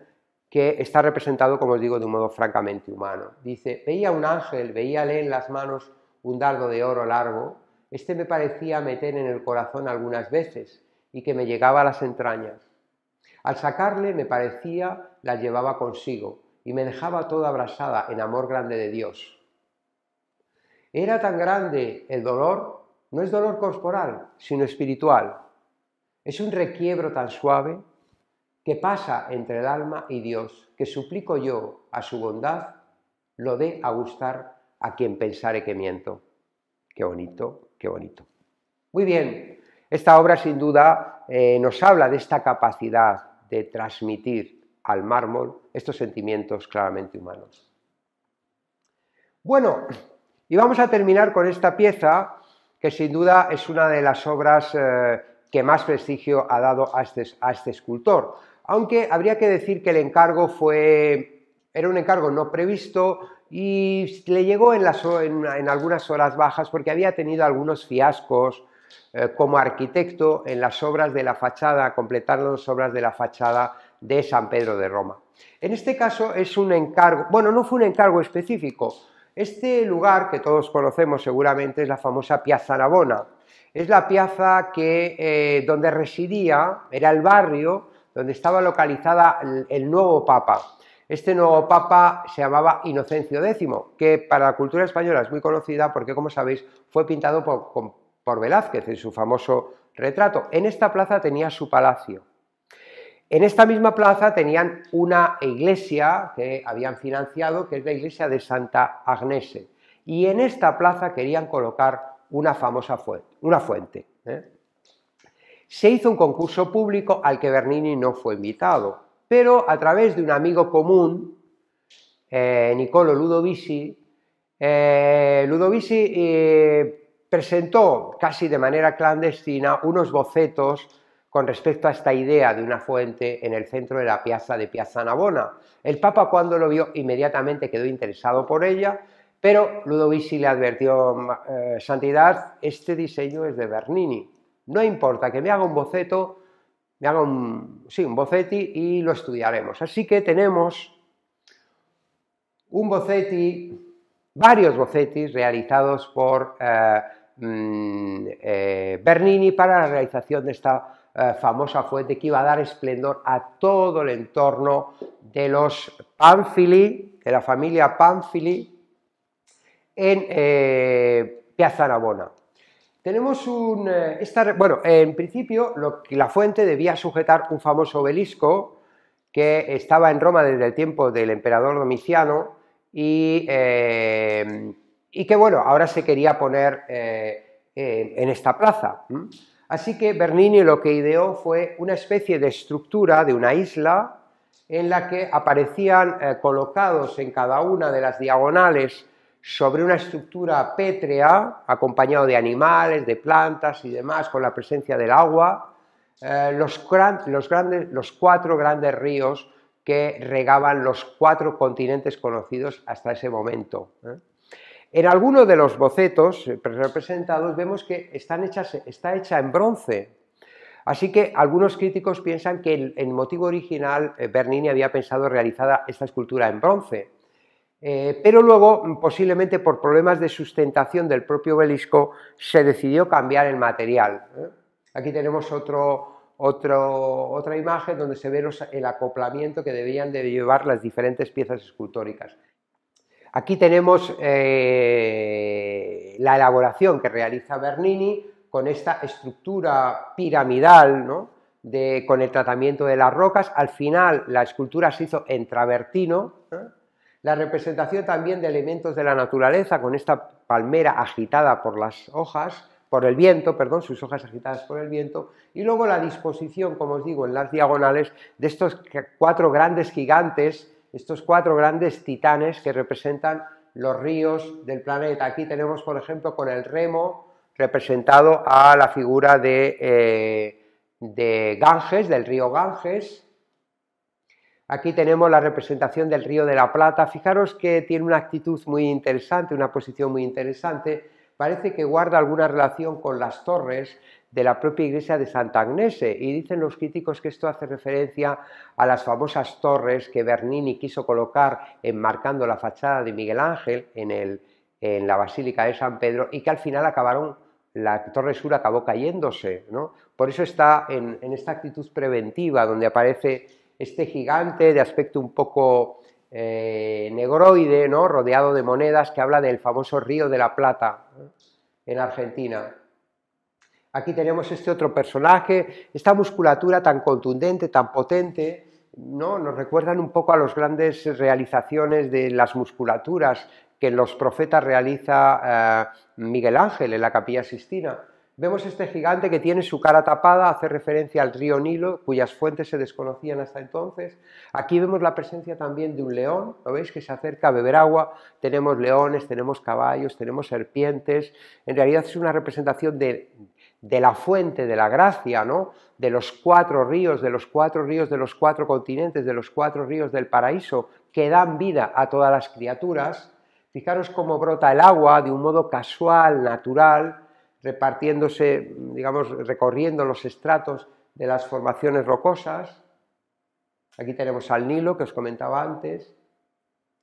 que está representado, como os digo, de un modo francamente humano. Dice, veía un ángel, veíale en las manos un dardo de oro largo, este me parecía meter en el corazón algunas veces y que me llegaba a las entrañas al sacarle, me parecía, la llevaba consigo y me dejaba toda abrasada en amor grande de Dios. Era tan grande el dolor, no es dolor corporal, sino espiritual. Es un requiebro tan suave que pasa entre el alma y Dios, que suplico yo a su bondad lo dé a gustar a quien pensare que miento. Qué bonito, qué bonito. Muy bien, esta obra sin duda eh, nos habla de esta capacidad de transmitir al mármol estos sentimientos claramente humanos. Bueno, y vamos a terminar con esta pieza que sin duda es una de las obras eh, que más prestigio ha dado este, a este, escultor, aunque habría que decir que el encargo fue, era un encargo no previsto, y le llegó en, algunas horas bajas porque había tenido algunos fiascos eh, como arquitecto en las obras de la fachada, completando las obras de la fachada de San Pedro de Roma. En este caso es un encargo, bueno, no fue un encargo específico, este lugar que todos conocemos seguramente es la famosa Piazza Navona, es la plaza que, eh, donde residía, era el barrio donde estaba localizada el nuevo papa. Este nuevo papa se llamaba Inocencio X, que para la cultura española es muy conocida porque, como sabéis, fue pintado por, por Velázquez en su famoso retrato. En esta plaza tenía su palacio. En esta misma plaza tenían una iglesia que habían financiado, que es la iglesia de Santa Agnese. Y en esta plaza querían colocar una famosa fuente. Una fuente ¿eh? Se hizo un concurso público al que Bernini no fue invitado, pero a través de un amigo común, eh, Nicolo Ludovisi, eh, Ludovisi eh, presentó casi de manera clandestina unos bocetos con respecto a esta idea de una fuente en el centro de la piazza de Piazza Navona. El Papa cuando lo vio inmediatamente quedó interesado por ella, pero Ludovici le advirtió, eh, Santidad, este diseño es de Bernini. No importa que me haga un boceto, me haga un, sí, un boceti y lo estudiaremos. Así que tenemos un bocetti, varios bocetis realizados por... Eh, Mm, eh, Bernini para la realización de esta eh, famosa fuente que iba a dar esplendor a todo el entorno de los Panfili, de la familia Panfili, en eh, Piazza Navona. Tenemos un... Esta, bueno, en principio la fuente debía sujetar un famoso obelisco que estaba en Roma desde el tiempo del emperador Domiciano y y que bueno, ahora se quería poner eh, eh, en esta plaza. Así que Bernini lo que ideó fue una especie de estructura de una isla en la que aparecían eh, colocados en cada una de las diagonales sobre una estructura pétrea, acompañado de animales, de plantas y demás, con la presencia del agua, los, cuatro grandes ríos que regaban los cuatro continentes conocidos hasta ese momento. En alguno de los bocetos eh, representados vemos que está hecha en bronce. Así que algunos críticos piensan que en, motivo original eh, Bernini había pensado realizar esta escultura en bronce. Eh, pero luego, posiblemente por problemas de sustentación del propio obelisco, se decidió cambiar el material. Aquí tenemos otra imagen donde se ve el acoplamiento que debían de llevar las diferentes piezas escultóricas. Aquí tenemos eh, la elaboración que realiza Bernini con esta estructura piramidal, ¿no? de, con el tratamiento de las rocas. Al final la escultura se hizo en travertino. ¿eh? La representación también de elementos de la naturaleza con esta palmera agitada por las hojas, por el viento, perdón, sus hojas agitadas por el viento, y luego la disposición, como os digo, en las diagonales de estos cuatro grandes gigantes estos cuatro grandes titanes que representan los ríos del planeta. Aquí tenemos, por ejemplo, con el remo representado a la figura eh, de, Ganges, del río Ganges. Aquí tenemos la representación del río de la Plata. Fijaros que tiene una actitud muy interesante, una posición muy interesante. Parece que guarda alguna relación con las torres de la propia iglesia de Santa Agnese y dicen los críticos que esto hace referencia a las famosas torres que Bernini quiso colocar enmarcando la fachada de Miguel Ángel en, el, en la Basílica de San Pedro y que al final acabaron la Torre Sur acabó cayéndose. Por eso está en, esta actitud preventiva, donde aparece este gigante de aspecto un poco eh, negroide, ¿no? rodeado de monedas, que habla del famoso Río de la Plata ¿eh? en Argentina. Aquí tenemos este otro personaje, esta musculatura tan contundente, tan potente, ¿no? nos recuerdan un poco a las grandes realizaciones de las musculaturas que los profetas realiza eh, Miguel Ángel en la capilla Sistina. Vemos este gigante que tiene su cara tapada, hace referencia al río Nilo, cuyas fuentes se desconocían hasta entonces. Aquí vemos la presencia también de un león, ¿lo veis? Que se acerca a beber agua. Tenemos leones, tenemos caballos, tenemos serpientes. En realidad es una representación de de la fuente de la gracia, ¿no? De los cuatro ríos, de los cuatro ríos de los cuatro continentes, de los cuatro ríos del paraíso que dan vida a todas las criaturas. Fijaros cómo brota el agua de un modo casual, natural, repartiéndose, digamos, recorriendo los estratos de las formaciones rocosas. Aquí tenemos al Nilo, que os comentaba antes,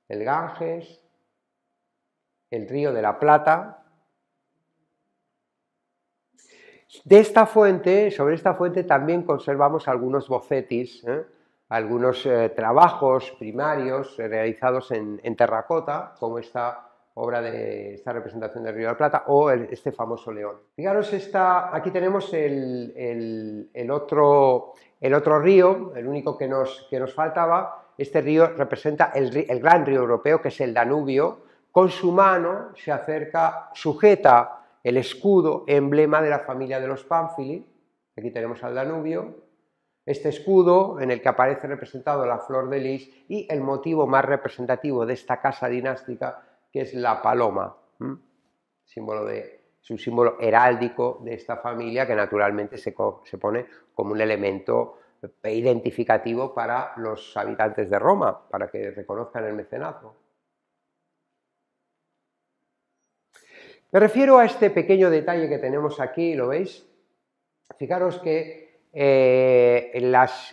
el Ganges, el río de la Plata, De esta fuente, sobre esta fuente también conservamos algunos bocetis, ¿eh? algunos eh, trabajos primarios realizados en, terracota, como esta obra de esta representación del Río de la Plata o este famoso león. Fijaros, esta, aquí tenemos el, otro, el otro río, el único que nos, que nos faltaba. Este río representa el, el gran río europeo, que es el Danubio. Con su mano se acerca, sujeta el escudo, emblema de la familia de los Pánfili. Aquí tenemos al Danubio. Este escudo, en el que aparece representado la flor de lis y el motivo más representativo de esta casa dinástica, que es la paloma, símbolo de, es un símbolo heráldico de esta familia que naturalmente se, se pone como un elemento identificativo para los habitantes de Roma, para que reconozcan el mecenazgo. Me refiero a este pequeño detalle que tenemos aquí, ¿lo veis? Fijaros que eh,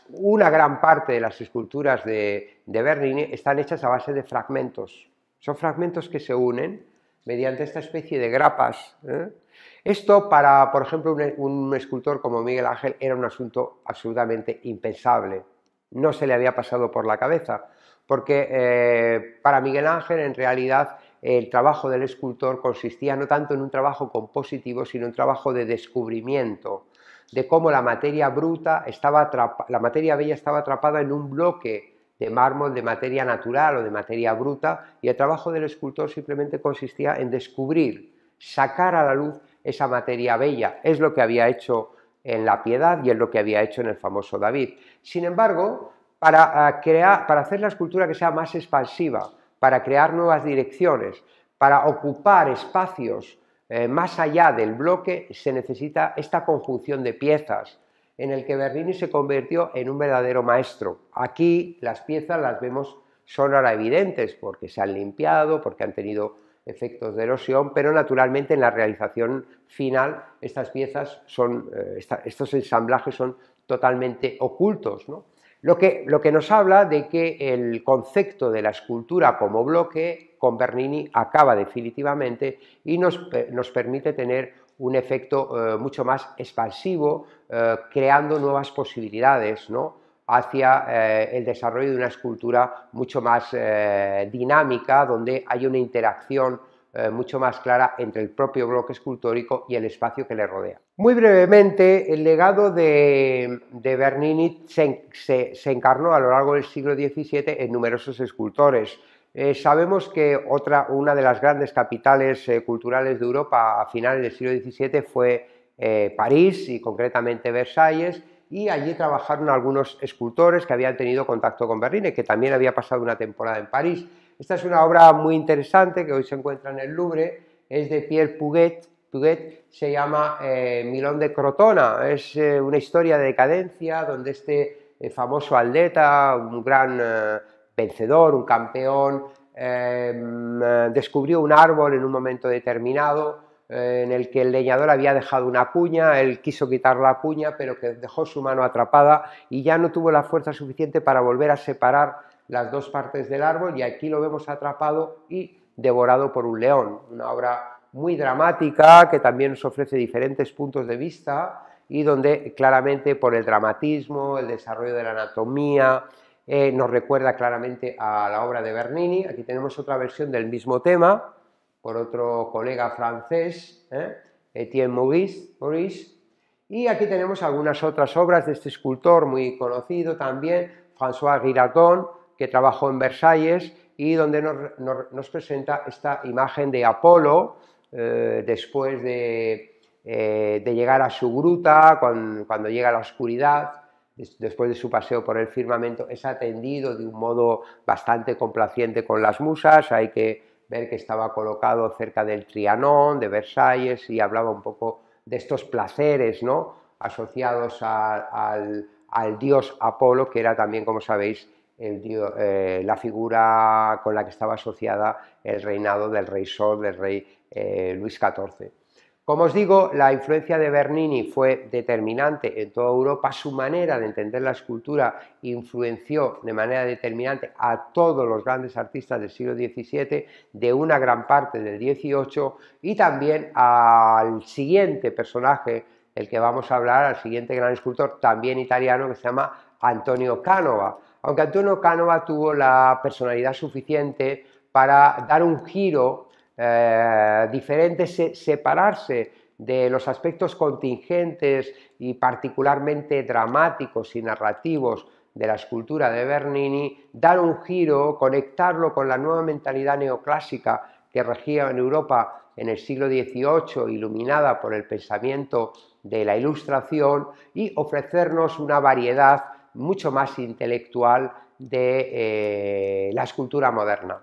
una gran parte de las esculturas de, Bernini están hechas a base de fragmentos. Son fragmentos que se unen mediante esta especie de grapas. ¿eh? Esto para, por ejemplo, un, escultor como Miguel Ángel era un asunto absolutamente impensable. No se le había pasado por la cabeza, porque eh, para Miguel Ángel en realidad el trabajo del escultor consistía no tanto en un trabajo compositivo, sino en un trabajo de descubrimiento, de cómo la materia bruta estaba la materia bella estaba atrapada en un bloque de mármol de materia natural o de materia bruta, y el trabajo del escultor simplemente consistía en descubrir, sacar a la luz esa materia bella. Es lo que había hecho en la piedad y es lo que había hecho en el famoso David. Sin embargo, para ah, hacer la escultura que sea más expansiva, para crear nuevas direcciones, para ocupar espacios eh, más allá del bloque, se necesita esta conjunción de piezas en el que Berlini se convirtió en un verdadero maestro. Aquí las piezas las vemos son ahora evidentes porque se han limpiado, porque han tenido efectos de erosión, pero naturalmente en la realización final estas piezas son, eh, estos ensamblajes son totalmente ocultos, ¿no? Lo que, nos habla de que el concepto de la escultura como bloque con Bernini acaba definitivamente y nos, permite tener un efecto eh, mucho más expansivo, eh, creando nuevas posibilidades hacia eh, el desarrollo de una escultura mucho más dinámica, donde hay una interacción eh, mucho más clara entre el propio bloque escultórico y el espacio que le rodea. Muy brevemente, el legado de, Bernini se, encarnó a lo largo del siglo XVII en numerosos escultores. Eh, sabemos que una de las grandes capitales eh, culturales de Europa a finales del siglo XVII fue París y concretamente Versalles, y allí trabajaron algunos escultores que habían tenido contacto con Bernini, que también había pasado una temporada en París. Esta es una obra muy interesante que hoy se encuentra en el Louvre, es de Pierre Puget, Puget se llama eh, Milón de Crotona, es eh, una historia de decadencia donde este eh, famoso aldeta, un gran vencedor, un campeón, em, descubrió un árbol en un momento determinado en el que el leñador había dejado una cuña, él quiso quitar la cuña, pero que dejó su mano atrapada y ya no tuvo la fuerza suficiente para volver a separar las dos partes del árbol y aquí lo vemos atrapado y devorado por un león. Una obra muy dramática que también nos ofrece diferentes puntos de vista y donde claramente por el dramatismo, el desarrollo de la anatomía, eh, nos recuerda claramente a la obra de Bernini. Aquí tenemos otra versión del mismo tema por otro colega francés, eh, Etienne Maurice, Maurice. Y aquí tenemos algunas otras obras de este escultor muy conocido también, François Girardon, que trabajó en Versalles y donde nos, presenta esta imagen de Apolo eh, después eh, de, llegar a su gruta, cuando, llega a la oscuridad, después de su paseo por el firmamento, es atendido de un modo bastante complaciente con las musas, hay que ver que estaba colocado cerca del Trianón, de Versalles, y hablaba un poco de estos placeres ¿no? asociados al, al, dios Apolo, que era también, como sabéis, eh, la figura con la que estaba asociada el reinado del rey Sol, del rey eh, Luis XIV. Como os digo, la influencia de Bernini fue determinante en toda Europa, su manera de entender la escultura influenció de manera determinante a todos los grandes artistas del siglo XVII, de una gran parte del XVIII y también al siguiente personaje, el que vamos a hablar, al siguiente gran escultor, también italiano, que se llama Antonio Cánova aunque Antonio Cánova tuvo la personalidad suficiente para dar un giro eh, diferente, separarse de los aspectos contingentes y particularmente dramáticos y narrativos de la escultura de Bernini, dar un giro, conectarlo con la nueva mentalidad neoclásica que regía en Europa en el siglo XVIII, iluminada por el pensamiento de la Ilustración, y ofrecernos una variedad mucho más intelectual de eh, la escultura moderna.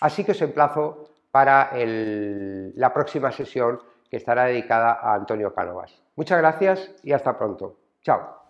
Así que os emplazo para la próxima sesión que estará dedicada a Antonio Cánovas. Muchas gracias y hasta pronto. Chao.